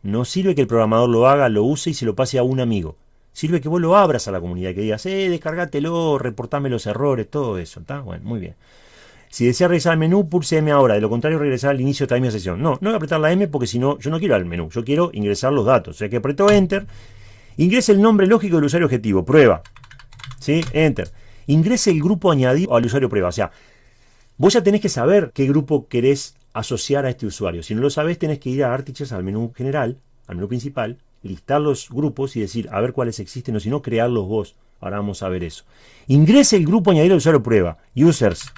No sirve que el programador lo haga, lo use y se lo pase a un amigo. Sirve que vos lo abras a la comunidad, que digas, eh, descárgatelo, reportame los errores, todo eso. está Bueno, muy bien. Si desea regresar al menú, pulse M ahora. De lo contrario, regresar al inicio de la misma sesión. No, no voy a apretar la M porque si no, yo no quiero al menú. Yo quiero ingresar los datos. O sea que apretó Enter. Ingrese el nombre lógico del usuario objetivo. Prueba. ¿Sí? Enter. Ingrese el grupo añadido al usuario prueba. O sea, vos ya tenés que saber qué grupo querés asociar a este usuario. Si no lo sabés, tenés que ir a Artiches al menú general, al menú principal, listar los grupos y decir a ver cuáles existen o si no, crearlos vos. Ahora vamos a ver eso. Ingrese el grupo añadido al usuario prueba. Users.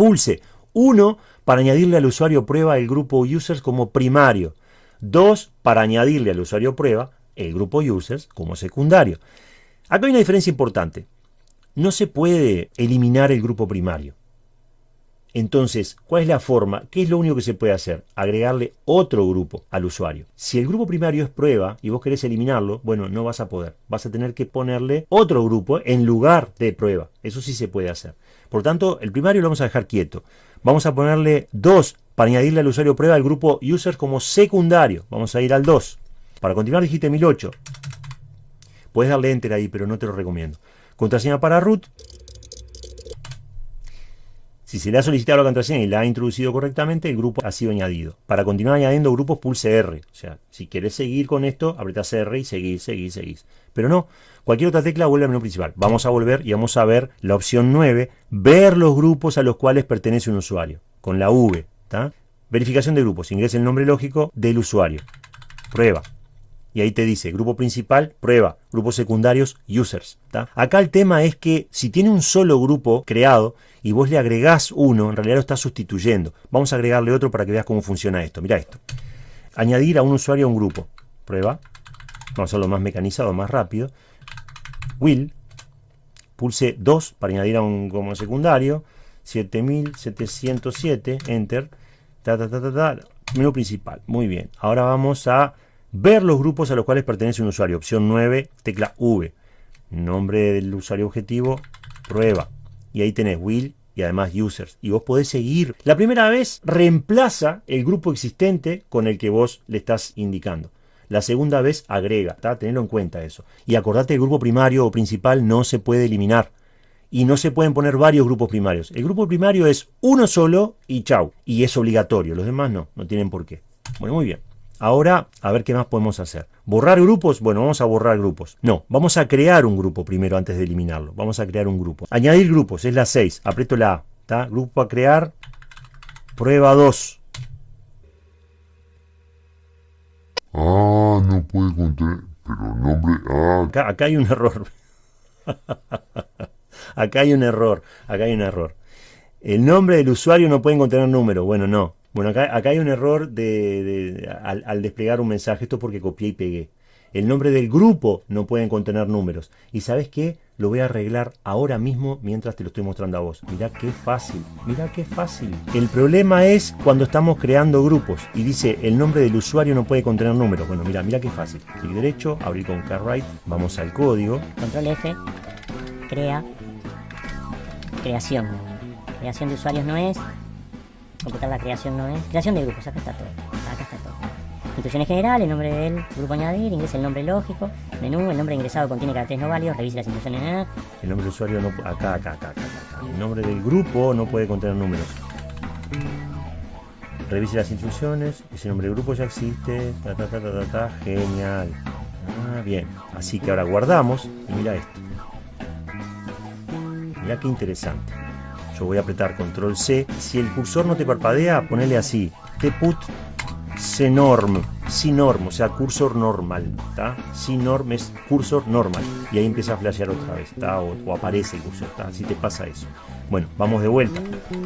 Pulse. Uno, para añadirle al usuario prueba el grupo users como primario. Dos, para añadirle al usuario prueba el grupo users como secundario. Acá hay una diferencia importante. No se puede eliminar el grupo primario. Entonces, ¿cuál es la forma? ¿Qué es lo único que se puede hacer? Agregarle otro grupo al usuario. Si el grupo primario es prueba y vos querés eliminarlo, bueno, no vas a poder. Vas a tener que ponerle otro grupo en lugar de prueba. Eso sí se puede hacer. Por tanto, el primario lo vamos a dejar quieto. Vamos a ponerle 2 para añadirle al usuario prueba al grupo users como secundario. Vamos a ir al 2. Para continuar dijiste 1008. Puedes darle enter ahí, pero no te lo recomiendo. Contraseña para root, si se le ha solicitado la contraseña y la ha introducido correctamente, el grupo ha sido añadido. Para continuar añadiendo grupos, pulse R. O sea, si querés seguir con esto, apretás R y seguís, seguís, seguís. Pero no, cualquier otra tecla vuelve al menú principal. Vamos a volver y vamos a ver la opción 9, ver los grupos a los cuales pertenece un usuario, con la V. ¿está? Verificación de grupos, ingresa el nombre lógico del usuario. Prueba. Y ahí te dice, grupo principal, prueba, grupos secundarios, users. Acá el tema es que si tiene un solo grupo creado y vos le agregás uno, en realidad lo estás sustituyendo. Vamos a agregarle otro para que veas cómo funciona esto. Mira esto. Añadir a un usuario a un grupo. Prueba. Vamos a hacerlo más mecanizado, más rápido. Will. Pulse 2 para añadir a un como secundario. 7707. Enter. Ta, menú principal. Muy bien. Ahora vamos a Ver los grupos a los cuales pertenece un usuario. Opción 9, tecla V. Nombre del usuario objetivo, prueba. Y ahí tenés will y además users. Y vos podés seguir. La primera vez reemplaza el grupo existente con el que vos le estás indicando. La segunda vez agrega, Está en cuenta eso. Y acordate, el grupo primario o principal no se puede eliminar. Y no se pueden poner varios grupos primarios. El grupo primario es uno solo y chau. Y es obligatorio. Los demás no, no tienen por qué. Bueno, muy bien. Ahora, a ver qué más podemos hacer. ¿Borrar grupos? Bueno, vamos a borrar grupos. No, vamos a crear un grupo primero antes de eliminarlo. Vamos a crear un grupo. Añadir grupos, es la 6. Aprieto la A. Grupo a crear. Prueba 2. Ah, no puedo encontrar. Pero nombre. Ah. Acá, hay un error. *laughs* acá hay un error. Acá hay un error. El nombre del usuario no puede encontrar número. Bueno, no. Bueno, acá, hay un error de, al, desplegar un mensaje, esto porque copié y pegué. El nombre del grupo no puede contener números. ¿Y sabes qué? Lo voy a arreglar ahora mismo mientras te lo estoy mostrando a vos. Mirá qué fácil, mirá qué fácil. El problema es cuando estamos creando grupos y dice el nombre del usuario no puede contener números. Bueno, mirá, mirá qué fácil. Clic derecho, abrir con Write. vamos al código. Control F, crea, creación. Creación de usuarios no es, computar la creación no es. Creación de grupos, acá está todo. Acá está todo. ...instrucciones generales... el nombre del grupo añadir, ingresa el nombre lógico, menú, el nombre ingresado contiene caracteres no válidos, revise las instrucciones. ¿eh? El nombre del usuario no. Acá, acá, acá, acá, acá. El nombre del grupo no puede contener números. Revise las instrucciones, ese nombre de grupo ya existe, ta ta ta ta ta, genial. Ah, bien. Así que ahora guardamos mira esto. Mira qué interesante voy a apretar control C. Si el cursor no te parpadea, ponele así. Tput Senorm, Sinorm, o sea, cursor normal, ¿está? Sinorm es cursor normal. Y ahí empieza a flashear otra vez, O, aparece el cursor, si Así te pasa eso. Bueno, vamos de vuelta.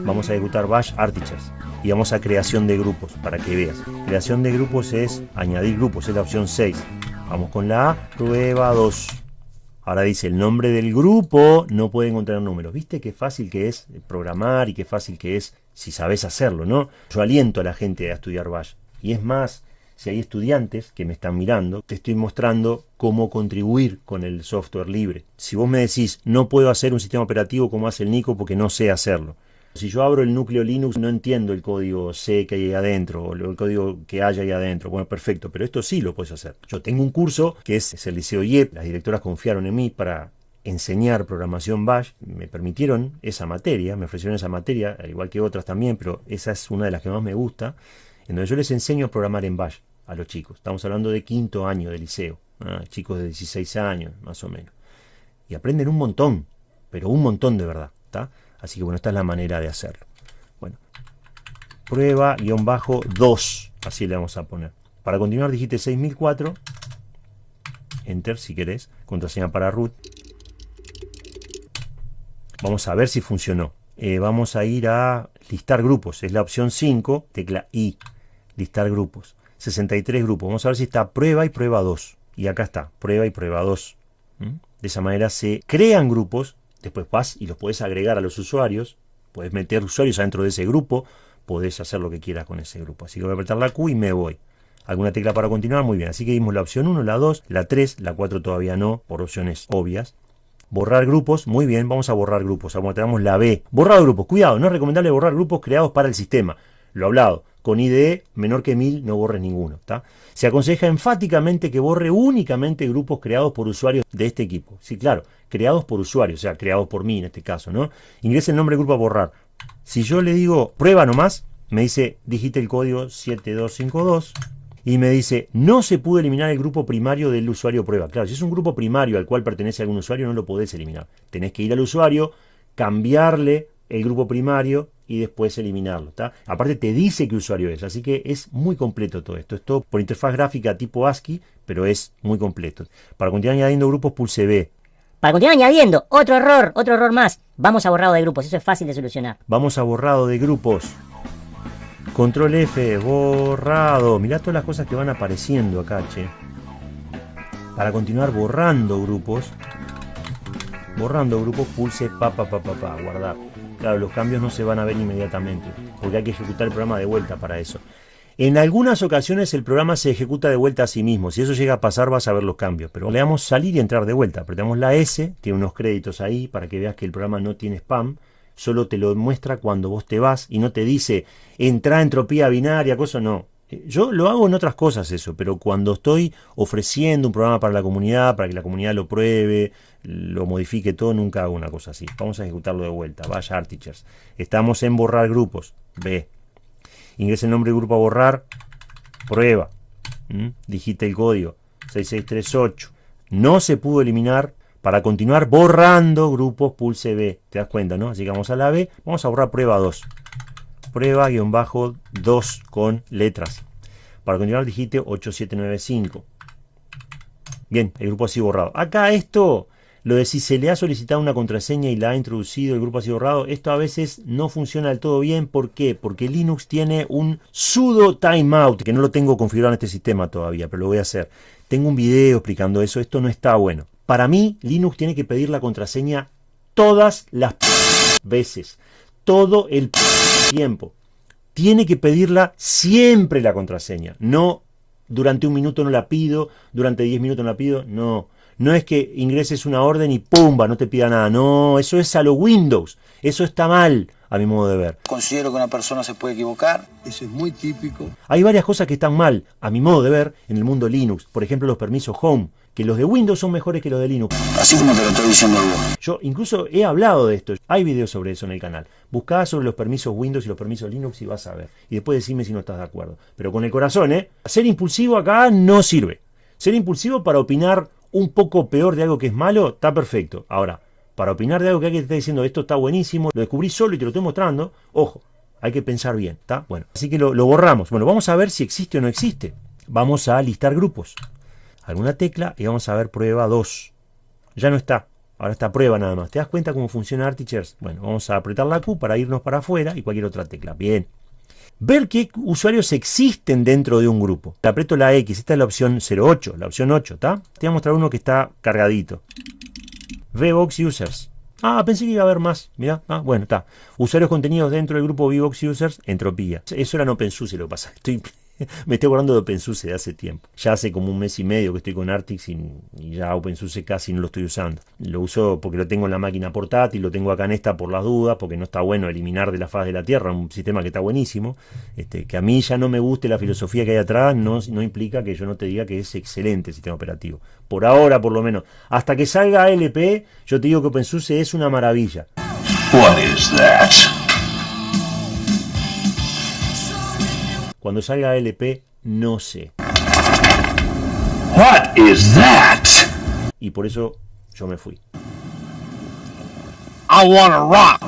Vamos a ejecutar bash artichas. Y vamos a creación de grupos, para que veas. Creación de grupos es añadir grupos, es la opción 6. Vamos con la A, prueba 2. Ahora dice el nombre del grupo, no puede encontrar números. ¿Viste qué fácil que es programar y qué fácil que es si sabes hacerlo, no? Yo aliento a la gente a estudiar Bash. Y es más, si hay estudiantes que me están mirando, te estoy mostrando cómo contribuir con el software libre. Si vos me decís, no puedo hacer un sistema operativo como hace el Nico porque no sé hacerlo. Si yo abro el núcleo Linux no entiendo el código C que hay ahí adentro o el código que hay ahí adentro. Bueno, perfecto, pero esto sí lo puedes hacer. Yo tengo un curso que es, el Liceo IEP, las directoras confiaron en mí para enseñar programación Bash, me permitieron esa materia, me ofrecieron esa materia, al igual que otras también, pero esa es una de las que más me gusta, en donde yo les enseño a programar en Bash a los chicos. Estamos hablando de quinto año de liceo, ¿ah? chicos de 16 años, más o menos. Y aprenden un montón, pero un montón de verdad, ¿está? Así que bueno, esta es la manera de hacerlo. Bueno, prueba guión bajo 2, así le vamos a poner. Para continuar dijiste 6004, enter si querés, contraseña para root. Vamos a ver si funcionó. Eh, vamos a ir a listar grupos, es la opción 5, tecla I, listar grupos. 63 grupos, vamos a ver si está prueba y prueba 2. Y acá está, prueba y prueba 2. ¿Mm? De esa manera se crean grupos Después vas y los podés agregar a los usuarios, podés meter usuarios adentro de ese grupo, podés hacer lo que quieras con ese grupo. Así que voy a apretar la Q y me voy. ¿Alguna tecla para continuar? Muy bien. Así que vimos la opción 1, la 2, la 3, la 4 todavía no, por opciones obvias. Borrar grupos, muy bien, vamos a borrar grupos. tenemos la B. Borrar grupos, cuidado, no es recomendable borrar grupos creados para el sistema. Lo hablado, con IDE menor que 1000 no borre ninguno. Se aconseja enfáticamente que borre únicamente grupos creados por usuarios de este equipo. Sí, claro, creados por usuarios, o sea, creados por mí en este caso. ¿no? Ingrese el nombre del grupo a borrar. Si yo le digo prueba nomás, me dice digite el código 7252 y me dice, no se pudo eliminar el grupo primario del usuario prueba. Claro, si es un grupo primario al cual pertenece algún usuario, no lo podés eliminar. Tenés que ir al usuario, cambiarle el grupo primario y después eliminarlo. ¿está? Aparte te dice qué usuario es, así que es muy completo todo esto. Esto por interfaz gráfica tipo ASCII, pero es muy completo. Para continuar añadiendo grupos, pulse B. Para continuar añadiendo, otro error, otro error más. Vamos a borrado de grupos, eso es fácil de solucionar. Vamos a borrado de grupos. Control F, borrado. Mirá todas las cosas que van apareciendo acá, che. Para continuar borrando grupos, borrando grupos, pulse pa, pa, pa, pa, pa, guardar claro, los cambios no se van a ver inmediatamente, porque hay que ejecutar el programa de vuelta para eso. En algunas ocasiones el programa se ejecuta de vuelta a sí mismo. Si eso llega a pasar, vas a ver los cambios. Pero le damos salir y entrar de vuelta. Apretamos la S, tiene unos créditos ahí para que veas que el programa no tiene spam. Solo te lo muestra cuando vos te vas y no te dice entra entropía binaria, cosa no. Eh, yo lo hago en otras cosas eso, pero cuando estoy ofreciendo un programa para la comunidad, para que la comunidad lo pruebe, lo modifique todo, nunca hago una cosa así. Vamos a ejecutarlo de vuelta. Vaya Art Teachers. Estamos en borrar grupos. B. Ingrese el nombre de grupo a borrar. Prueba. ¿Mm? Digite el código. 6638. No se pudo eliminar. Para continuar borrando grupos, pulse B. ¿Te das cuenta, no? Llegamos a la B. Vamos a borrar prueba 2. Prueba guión bajo 2 con letras. Para continuar digite 8795. Bien, el grupo así borrado. Acá esto lo de si se le ha solicitado una contraseña y la ha introducido, el grupo ha sido borrado, esto a veces no funciona del todo bien. ¿Por qué? Porque Linux tiene un sudo timeout, que no lo tengo configurado en este sistema todavía, pero lo voy a hacer. Tengo un video explicando eso, esto no está bueno. Para mí, Linux tiene que pedir la contraseña todas las veces, todo el tiempo. Tiene que pedirla siempre la contraseña, no durante un minuto no la pido, durante 10 minutos no la pido, no. No es que ingreses una orden y ¡pumba! no te pida nada. No, eso es a los Windows. Eso está mal, a mi modo de ver. Considero que una persona se puede equivocar. Eso es muy típico. Hay varias cosas que están mal, a mi modo de ver, en el mundo Linux. Por ejemplo, los permisos Home que los de Windows son mejores que los de Linux. Así como te lo estoy diciendo yo. Yo incluso he hablado de esto, hay videos sobre eso en el canal. Buscá sobre los permisos Windows y los permisos Linux y vas a ver. Y después decime si no estás de acuerdo. Pero con el corazón, ¿eh? Ser impulsivo acá no sirve. Ser impulsivo para opinar un poco peor de algo que es malo, está perfecto. Ahora, para opinar de algo que alguien te está diciendo, esto está buenísimo, lo descubrí solo y te lo estoy mostrando, ojo, hay que pensar bien, ¿está? Bueno, así que lo, lo borramos. Bueno, vamos a ver si existe o no existe. Vamos a listar grupos. Alguna tecla y vamos a ver prueba 2. Ya no está. Ahora está prueba nada más. ¿Te das cuenta cómo funciona Artichers? Bueno, vamos a apretar la Q para irnos para afuera y cualquier otra tecla. Bien ver qué usuarios existen dentro de un grupo. Te aprieto la X, esta es la opción 08, la opción 8, ¿está? Te voy a mostrar uno que está cargadito. VBox Users. Ah, pensé que iba a haber más. Mirá, ah, bueno, está. Usuarios contenidos dentro del grupo VBox Users, entropía. Eso era pensú si lo pasa. Estoy *laughs* me estoy guardando de OpenSUSE de hace tiempo. Ya hace como un mes y medio que estoy con Artix y, ya OpenSUSE casi no lo estoy usando. Lo uso porque lo tengo en la máquina portátil, lo tengo acá en esta por las dudas, porque no está bueno eliminar de la faz de la Tierra un sistema que está buenísimo. Este, que a mí ya no me guste la filosofía que hay atrás, no, no implica que yo no te diga que es excelente el sistema operativo. Por ahora, por lo menos. Hasta que salga LP yo te digo que OpenSUSE es una maravilla. What es that? Cuando salga LP, no sé. What is that? Y por eso yo me fui. I wanna rock.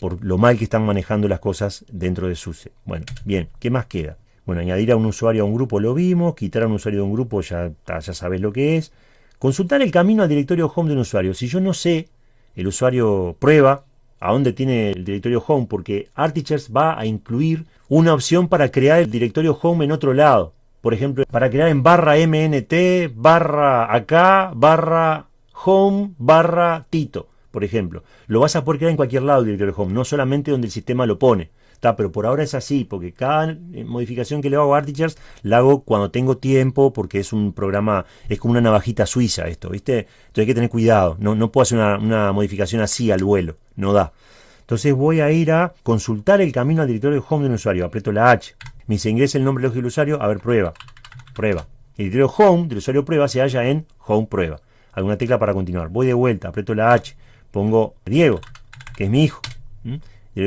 Por lo mal que están manejando las cosas dentro de SUSE. Bueno, bien, ¿qué más queda? Bueno, añadir a un usuario a un grupo lo vimos, quitar a un usuario de un grupo ya, ya sabes lo que es. Consultar el camino al directorio home de un usuario. Si yo no sé, el usuario prueba, a dónde tiene el directorio home, porque Artichers va a incluir una opción para crear el directorio home en otro lado. Por ejemplo, para crear en barra mnt, barra acá, barra home, barra tito, por ejemplo. Lo vas a poder crear en cualquier lado el directorio home, no solamente donde el sistema lo pone pero por ahora es así, porque cada eh, modificación que le hago a Artichers la hago cuando tengo tiempo, porque es un programa, es como una navajita suiza esto, ¿viste? Entonces hay que tener cuidado, no, no puedo hacer una, modificación así al vuelo, no da. Entonces voy a ir a consultar el camino al directorio home del usuario, aprieto la H, me ingresa el nombre lógico del usuario, a ver, prueba, prueba. El directorio home del usuario prueba se halla en home prueba. Alguna tecla para continuar, voy de vuelta, aprieto la H, pongo Diego, que es mi hijo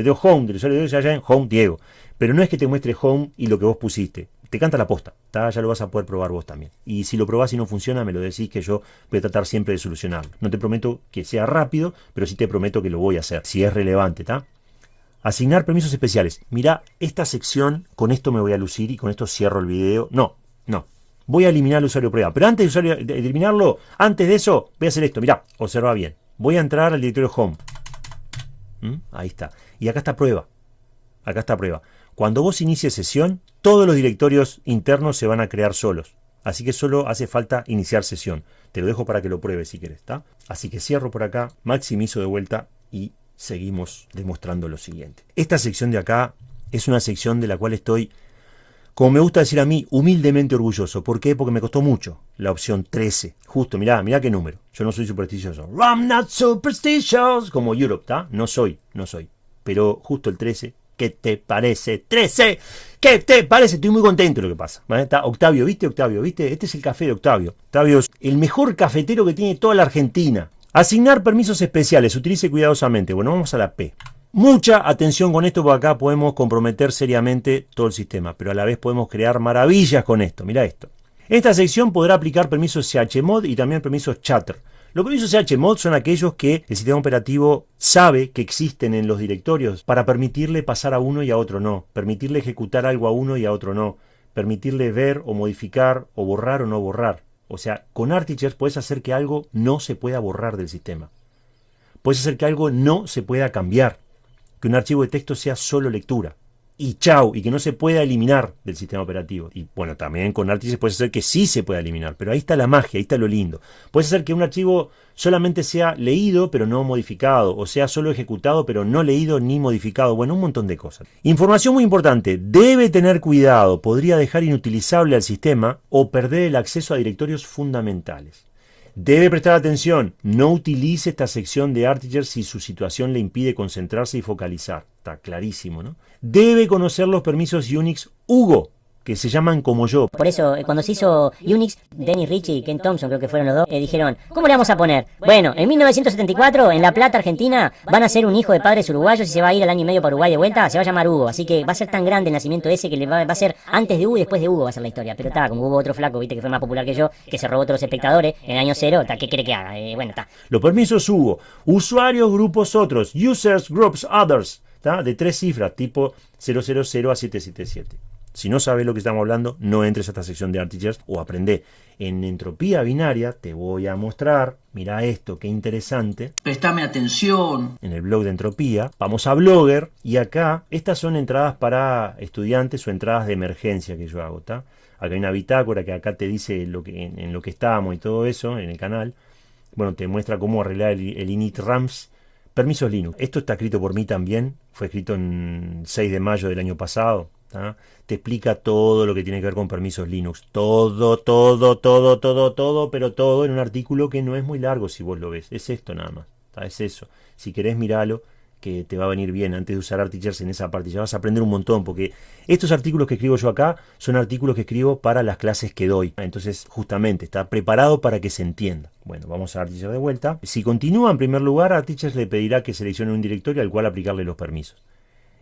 le home del usuario de Diego, ya en home Diego. Pero no es que te muestre home y lo que vos pusiste. Te canta la posta, ya lo vas a poder probar vos también. Y si lo probás y no funciona, me lo decís que yo voy a tratar siempre de solucionarlo. No te prometo que sea rápido, pero sí te prometo que lo voy a hacer, si es relevante, ¿está? Asignar permisos especiales. Mirá, esta sección, con esto me voy a lucir y con esto cierro el video. No, no, voy a eliminar el usuario prueba. Pero antes de, eliminarlo, antes de eso, voy a hacer esto. Mirá, observa bien. Voy a entrar al directorio home. ¿Mm? Ahí está. Y acá está prueba. Acá está prueba. Cuando vos inicies sesión, todos los directorios internos se van a crear solos. Así que solo hace falta iniciar sesión. Te lo dejo para que lo pruebes si quieres, ¿está? Así que cierro por acá, maximizo de vuelta y seguimos demostrando lo siguiente. Esta sección de acá es una sección de la cual estoy, como me gusta decir a mí, humildemente orgulloso. ¿Por qué? Porque me costó mucho la opción 13. Justo, mirá, mirá qué número. Yo no soy supersticioso. I'm not superstitious. Como Europe, ¿está? No soy, no soy pero justo el 13. ¿Qué te parece? ¡13! ¿Qué te parece? Estoy muy contento de lo que pasa. Octavio, ¿viste? Octavio, ¿viste? Este es el café de Octavio. Octavio es el mejor cafetero que tiene toda la Argentina. Asignar permisos especiales. Utilice cuidadosamente. Bueno, vamos a la P. Mucha atención con esto, porque acá podemos comprometer seriamente todo el sistema, pero a la vez podemos crear maravillas con esto. Mira esto. Esta sección podrá aplicar permisos CHMOD y también permisos Chatter. Lo que dice Mod son aquellos que el sistema operativo sabe que existen en los directorios para permitirle pasar a uno y a otro no, permitirle ejecutar algo a uno y a otro no, permitirle ver o modificar o borrar o no borrar. O sea, con Artichers puedes hacer que algo no se pueda borrar del sistema. Puedes hacer que algo no se pueda cambiar, que un archivo de texto sea solo lectura y chau, y que no se pueda eliminar del sistema operativo. Y bueno, también con Artigers puede ser que sí se pueda eliminar, pero ahí está la magia, ahí está lo lindo. Puede ser que un archivo solamente sea leído pero no modificado, o sea, solo ejecutado pero no leído ni modificado, bueno, un montón de cosas. Información muy importante, debe tener cuidado, podría dejar inutilizable al sistema o perder el acceso a directorios fundamentales. Debe prestar atención, no utilice esta sección de Artiger si su situación le impide concentrarse y focalizar. Está clarísimo, ¿no? debe conocer los permisos Unix Hugo que se llaman como yo. Por eso, eh, cuando se hizo Unix, Dennis Ritchie y Ken Thompson, creo que fueron los dos, eh, dijeron, ¿cómo le vamos a poner? Bueno, en 1974, en La Plata, Argentina, van a ser un hijo de padres uruguayos y se va a ir al año y medio para Uruguay de vuelta, se va a llamar Hugo. Así que va a ser tan grande el nacimiento ese que le va, a ser antes de Hugo y después de Hugo va a ser la historia. Pero está, como hubo otro flaco, viste, que fue más popular que yo, que se robó a todos espectadores en el año cero, ¿qué quiere que haga? Eh, bueno, está. Los permisos Hugo. Usuarios, grupos, otros. Users, groups, others de tres cifras, tipo 000 a 777. Si no sabes lo que estamos hablando, no entres a esta sección de Artichers o aprende. En entropía binaria te voy a mostrar, mira esto, qué interesante. Prestame atención. En el blog de entropía, vamos a Blogger y acá, estas son entradas para estudiantes o entradas de emergencia que yo hago, Acá hay una bitácora que acá te dice lo que, en, lo que estamos y todo eso en el canal. Bueno, te muestra cómo arreglar el, el init RAMS Permisos Linux. Esto está escrito por mí también. Fue escrito en 6 de mayo del año pasado. Te explica todo lo que tiene que ver con permisos Linux. Todo, todo, todo, todo, todo, pero todo en un artículo que no es muy largo si vos lo ves. Es esto nada más. Es eso. Si querés mirarlo que te va a venir bien antes de usar Artichers en esa parte. Ya vas a aprender un montón, porque estos artículos que escribo yo acá son artículos que escribo para las clases que doy. Entonces, justamente, está preparado para que se entienda. Bueno, vamos a ArtTeachers de vuelta. Si continúa, en primer lugar, Artichers le pedirá que seleccione un directorio al cual aplicarle los permisos.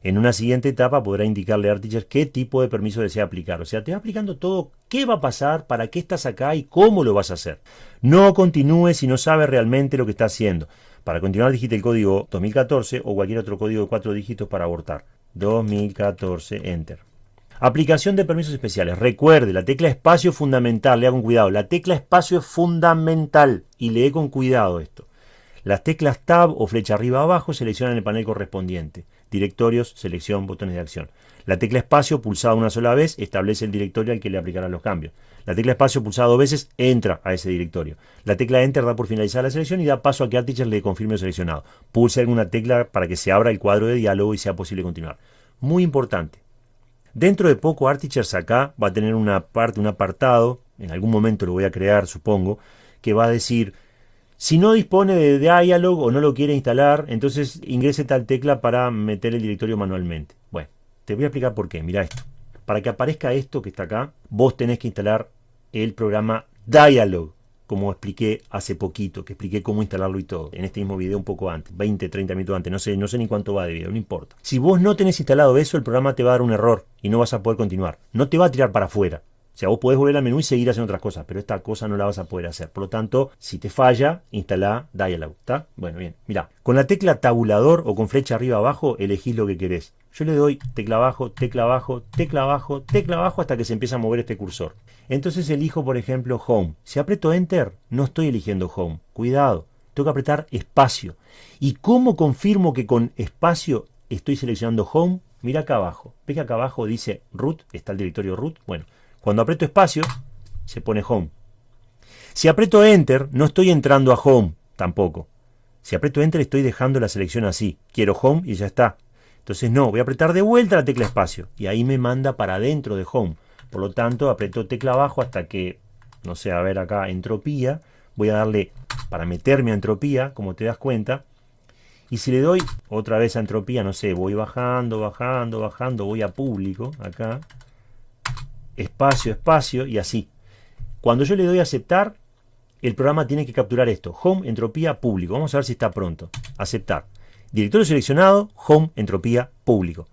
En una siguiente etapa podrá indicarle a Artichers qué tipo de permiso desea aplicar. O sea, te va aplicando todo qué va a pasar, para qué estás acá y cómo lo vas a hacer. No continúe si no sabe realmente lo que está haciendo. Para continuar digite el código 2014 o cualquier otro código de cuatro dígitos para abortar. 2014, enter. Aplicación de permisos especiales. Recuerde, la tecla espacio es fundamental, lea con cuidado. La tecla espacio es fundamental y lee con cuidado esto. Las teclas Tab o flecha arriba abajo seleccionan el panel correspondiente. Directorios, selección, botones de acción. La tecla espacio pulsada una sola vez establece el directorio al que le aplicarán los cambios. La tecla espacio pulsada dos veces entra a ese directorio. La tecla Enter da por finalizada la selección y da paso a que Artichers le confirme el seleccionado. Pulse alguna tecla para que se abra el cuadro de diálogo y sea posible continuar. Muy importante. Dentro de poco Artichers acá va a tener una parte, un apartado, en algún momento lo voy a crear supongo, que va a decir si no dispone de Dialog o no lo quiere instalar, entonces ingrese tal tecla para meter el directorio manualmente. Bueno, te voy a explicar por qué. Mira esto. Para que aparezca esto que está acá, vos tenés que instalar el programa Dialog, como expliqué hace poquito, que expliqué cómo instalarlo y todo, en este mismo video un poco antes, 20, 30 minutos antes, no sé, no sé ni cuánto va de video, no importa. Si vos no tenés instalado eso, el programa te va a dar un error y no vas a poder continuar. No te va a tirar para afuera, o sea, vos podés volver al menú y seguir haciendo otras cosas, pero esta cosa no la vas a poder hacer. Por lo tanto, si te falla, instala Dialog. ¿Está? Bueno, bien. Mirá, con la tecla tabulador o con flecha arriba abajo, elegís lo que querés. Yo le doy tecla abajo, tecla abajo, tecla abajo, tecla abajo hasta que se empieza a mover este cursor. Entonces elijo, por ejemplo, Home. Si aprieto Enter, no estoy eligiendo Home. Cuidado, tengo que apretar espacio. ¿Y cómo confirmo que con espacio estoy seleccionando Home? Mira acá abajo. ¿Ves que acá abajo dice root? Está el directorio root. Bueno, cuando aprieto espacio, se pone home. Si aprieto enter, no estoy entrando a home tampoco. Si aprieto enter, estoy dejando la selección así. Quiero home y ya está. Entonces no, voy a apretar de vuelta la tecla espacio y ahí me manda para adentro de home. Por lo tanto, aprieto tecla abajo hasta que, no sé, a ver acá, entropía. Voy a darle para meterme a entropía, como te das cuenta. Y si le doy otra vez a entropía, no sé, voy bajando, bajando, bajando, voy a público acá espacio, espacio y así. Cuando yo le doy a aceptar, el programa tiene que capturar esto. Home, entropía, público. Vamos a ver si está pronto. Aceptar. Directorio seleccionado, home, entropía, público.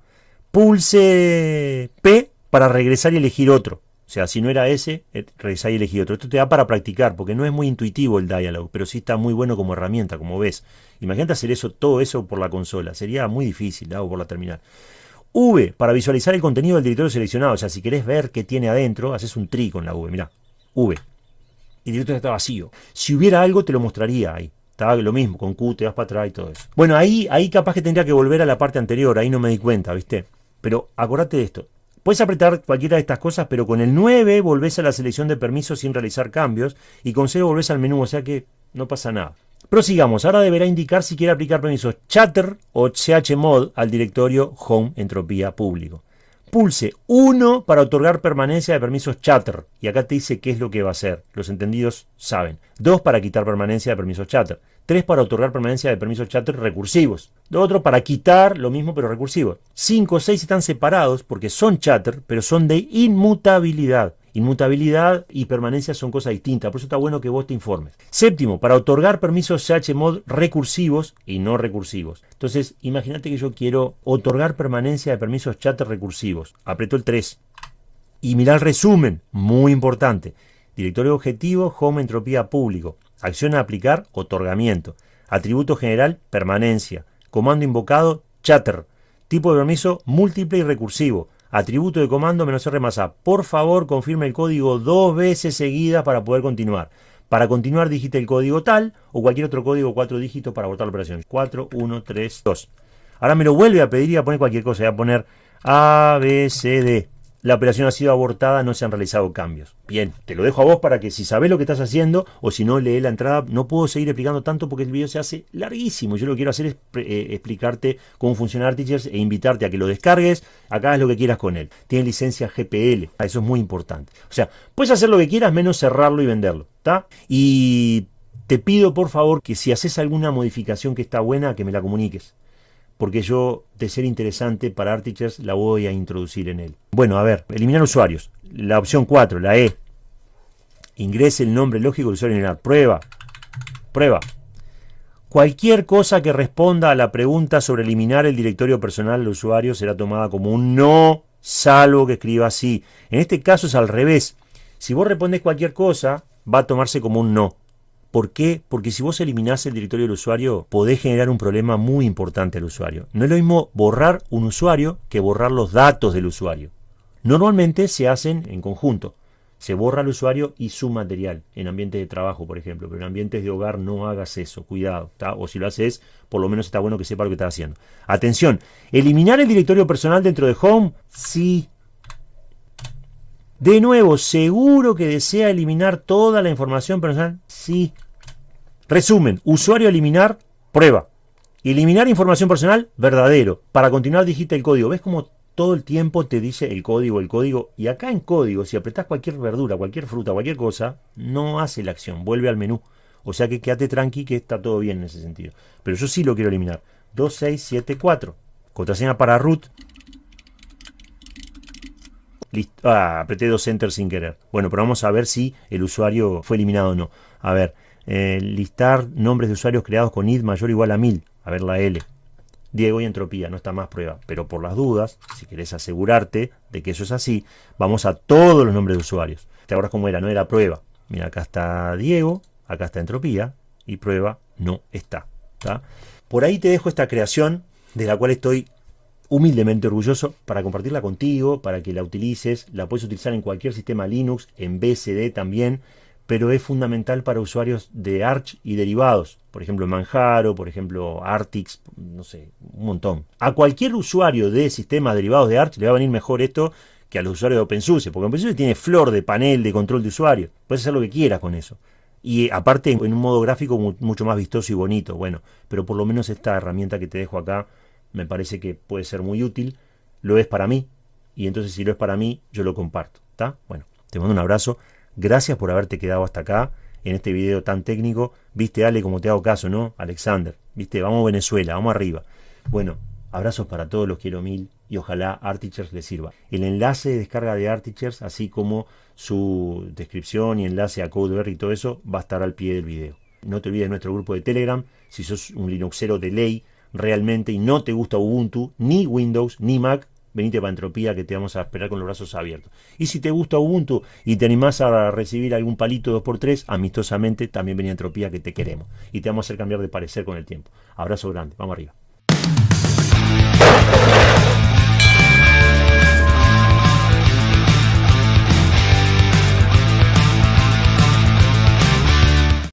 Pulse P para regresar y elegir otro. O sea, si no era ese, eh, regresar y elegir otro. Esto te da para practicar, porque no es muy intuitivo el dialog, pero sí está muy bueno como herramienta, como ves. Imagínate hacer eso, todo eso por la consola. Sería muy difícil, hago por la terminal. V para visualizar el contenido del directorio seleccionado. O sea, si querés ver qué tiene adentro, haces un tri con la V. Mirá, V. El directorio está vacío. Si hubiera algo, te lo mostraría ahí. Estaba lo mismo, con Q te vas para atrás y todo eso. Bueno, ahí, capaz que tendría que volver a la parte anterior, ahí no me di cuenta, ¿viste? Pero acordate de esto. Puedes apretar cualquiera de estas cosas, pero con el 9 volvés a la selección de permisos sin realizar cambios y con 0 volvés al menú, o sea que no pasa nada. Prosigamos, ahora deberá indicar si quiere aplicar permisos chatter o chmod al directorio home entropía público. Pulse 1 para otorgar permanencia de permisos chatter. Y acá te dice qué es lo que va a hacer. Los entendidos saben. 2 para quitar permanencia de permisos chatter. 3 para otorgar permanencia de permisos chatter recursivos. Lo otro para quitar lo mismo pero recursivo, 5 o 6 están separados porque son chatter pero son de inmutabilidad. Inmutabilidad y permanencia son cosas distintas, por eso está bueno que vos te informes. Séptimo, para otorgar permisos CHMOD recursivos y no recursivos. Entonces, imagínate que yo quiero otorgar permanencia de permisos chat recursivos. Apreto el 3. Y mirá el resumen, muy importante. Directorio objetivo, home entropía público. Acción a aplicar, otorgamiento. Atributo general, permanencia. Comando invocado, chatter. Tipo de permiso, múltiple y recursivo atributo de comando menos R más A. Por favor, confirme el código dos veces seguidas para poder continuar. Para continuar, digite el código tal o cualquier otro código cuatro dígitos para abortar la operación. 4, 1, 3, 2. Ahora me lo vuelve a pedir y a poner cualquier cosa. Voy a poner ABCD la operación ha sido abortada, no se han realizado cambios. Bien, te lo dejo a vos para que si sabes lo que estás haciendo o si no lees la entrada, no puedo seguir explicando tanto porque el video se hace larguísimo. Yo lo que quiero hacer es eh, explicarte cómo funciona Artichers e invitarte a que lo descargues, acá es lo que quieras con él. Tiene licencia GPL, ah, eso es muy importante. O sea, puedes hacer lo que quieras menos cerrarlo y venderlo, ¿está? Y te pido por favor que si haces alguna modificación que está buena, que me la comuniques porque yo, de ser interesante para Artichers, la voy a introducir en él. Bueno, a ver, eliminar usuarios. La opción 4, la E. Ingrese el nombre lógico del usuario en la prueba. Prueba. Cualquier cosa que responda a la pregunta sobre eliminar el directorio personal del usuario será tomada como un no, salvo que escriba así. En este caso es al revés. Si vos respondes cualquier cosa, va a tomarse como un no. ¿Por qué? Porque si vos eliminás el directorio del usuario, podés generar un problema muy importante al usuario. No es lo mismo borrar un usuario que borrar los datos del usuario. Normalmente se hacen en conjunto. Se borra el usuario y su material, en ambientes de trabajo, por ejemplo, pero en ambientes de hogar no hagas eso, cuidado, o si lo haces, por lo menos está bueno que sepa lo que estás haciendo. Atención, eliminar el directorio personal dentro de Home, sí de nuevo, ¿seguro que desea eliminar toda la información personal? Sí. Resumen, usuario eliminar, prueba. Eliminar información personal, verdadero. Para continuar digita el código. ¿Ves cómo todo el tiempo te dice el código, el código? Y acá en código, si apretás cualquier verdura, cualquier fruta, cualquier cosa, no hace la acción, vuelve al menú. O sea que quédate tranqui que está todo bien en ese sentido. Pero yo sí lo quiero eliminar. 2674. Contraseña para root, Ah, apreté dos enter sin querer. Bueno, pero vamos a ver si el usuario fue eliminado o no. A ver, eh, listar nombres de usuarios creados con id mayor o igual a 1000. A ver la L. Diego y entropía, no está más prueba. Pero por las dudas, si querés asegurarte de que eso es así, vamos a todos los nombres de usuarios. ¿Te acuerdas cómo era? No era prueba. Mira, acá está Diego, acá está entropía y prueba no está. Por ahí te dejo esta creación de la cual estoy humildemente orgulloso para compartirla contigo, para que la utilices. La puedes utilizar en cualquier sistema Linux, en BSD también, pero es fundamental para usuarios de Arch y derivados. Por ejemplo, Manjaro, por ejemplo, Artix, no sé, un montón. A cualquier usuario de sistemas derivados de Arch le va a venir mejor esto que a los usuarios de OpenSUSE, porque OpenSUSE tiene flor de panel de control de usuario. Puedes hacer lo que quieras con eso. Y eh, aparte en un modo gráfico mucho más vistoso y bonito. Bueno, pero por lo menos esta herramienta que te dejo acá me parece que puede ser muy útil, lo es para mí, y entonces si lo es para mí, yo lo comparto, ¿está? Bueno, te mando un abrazo, gracias por haberte quedado hasta acá en este video tan técnico, viste Ale como te hago caso, ¿no? Alexander, viste, vamos Venezuela, vamos arriba. Bueno, abrazos para todos, los quiero mil y ojalá Artichers les sirva. El enlace de descarga de Artichers, así como su descripción y enlace a CodeBerry y todo eso, va a estar al pie del video. No te olvides de nuestro grupo de Telegram, si sos un Linuxero de ley, realmente y no te gusta Ubuntu, ni Windows, ni Mac, venite para Entropía que te vamos a esperar con los brazos abiertos. Y si te gusta Ubuntu y te animás a recibir algún palito 2x3, amistosamente también vení a Entropía que te queremos. Y te vamos a hacer cambiar de parecer con el tiempo. Abrazo grande, vamos arriba.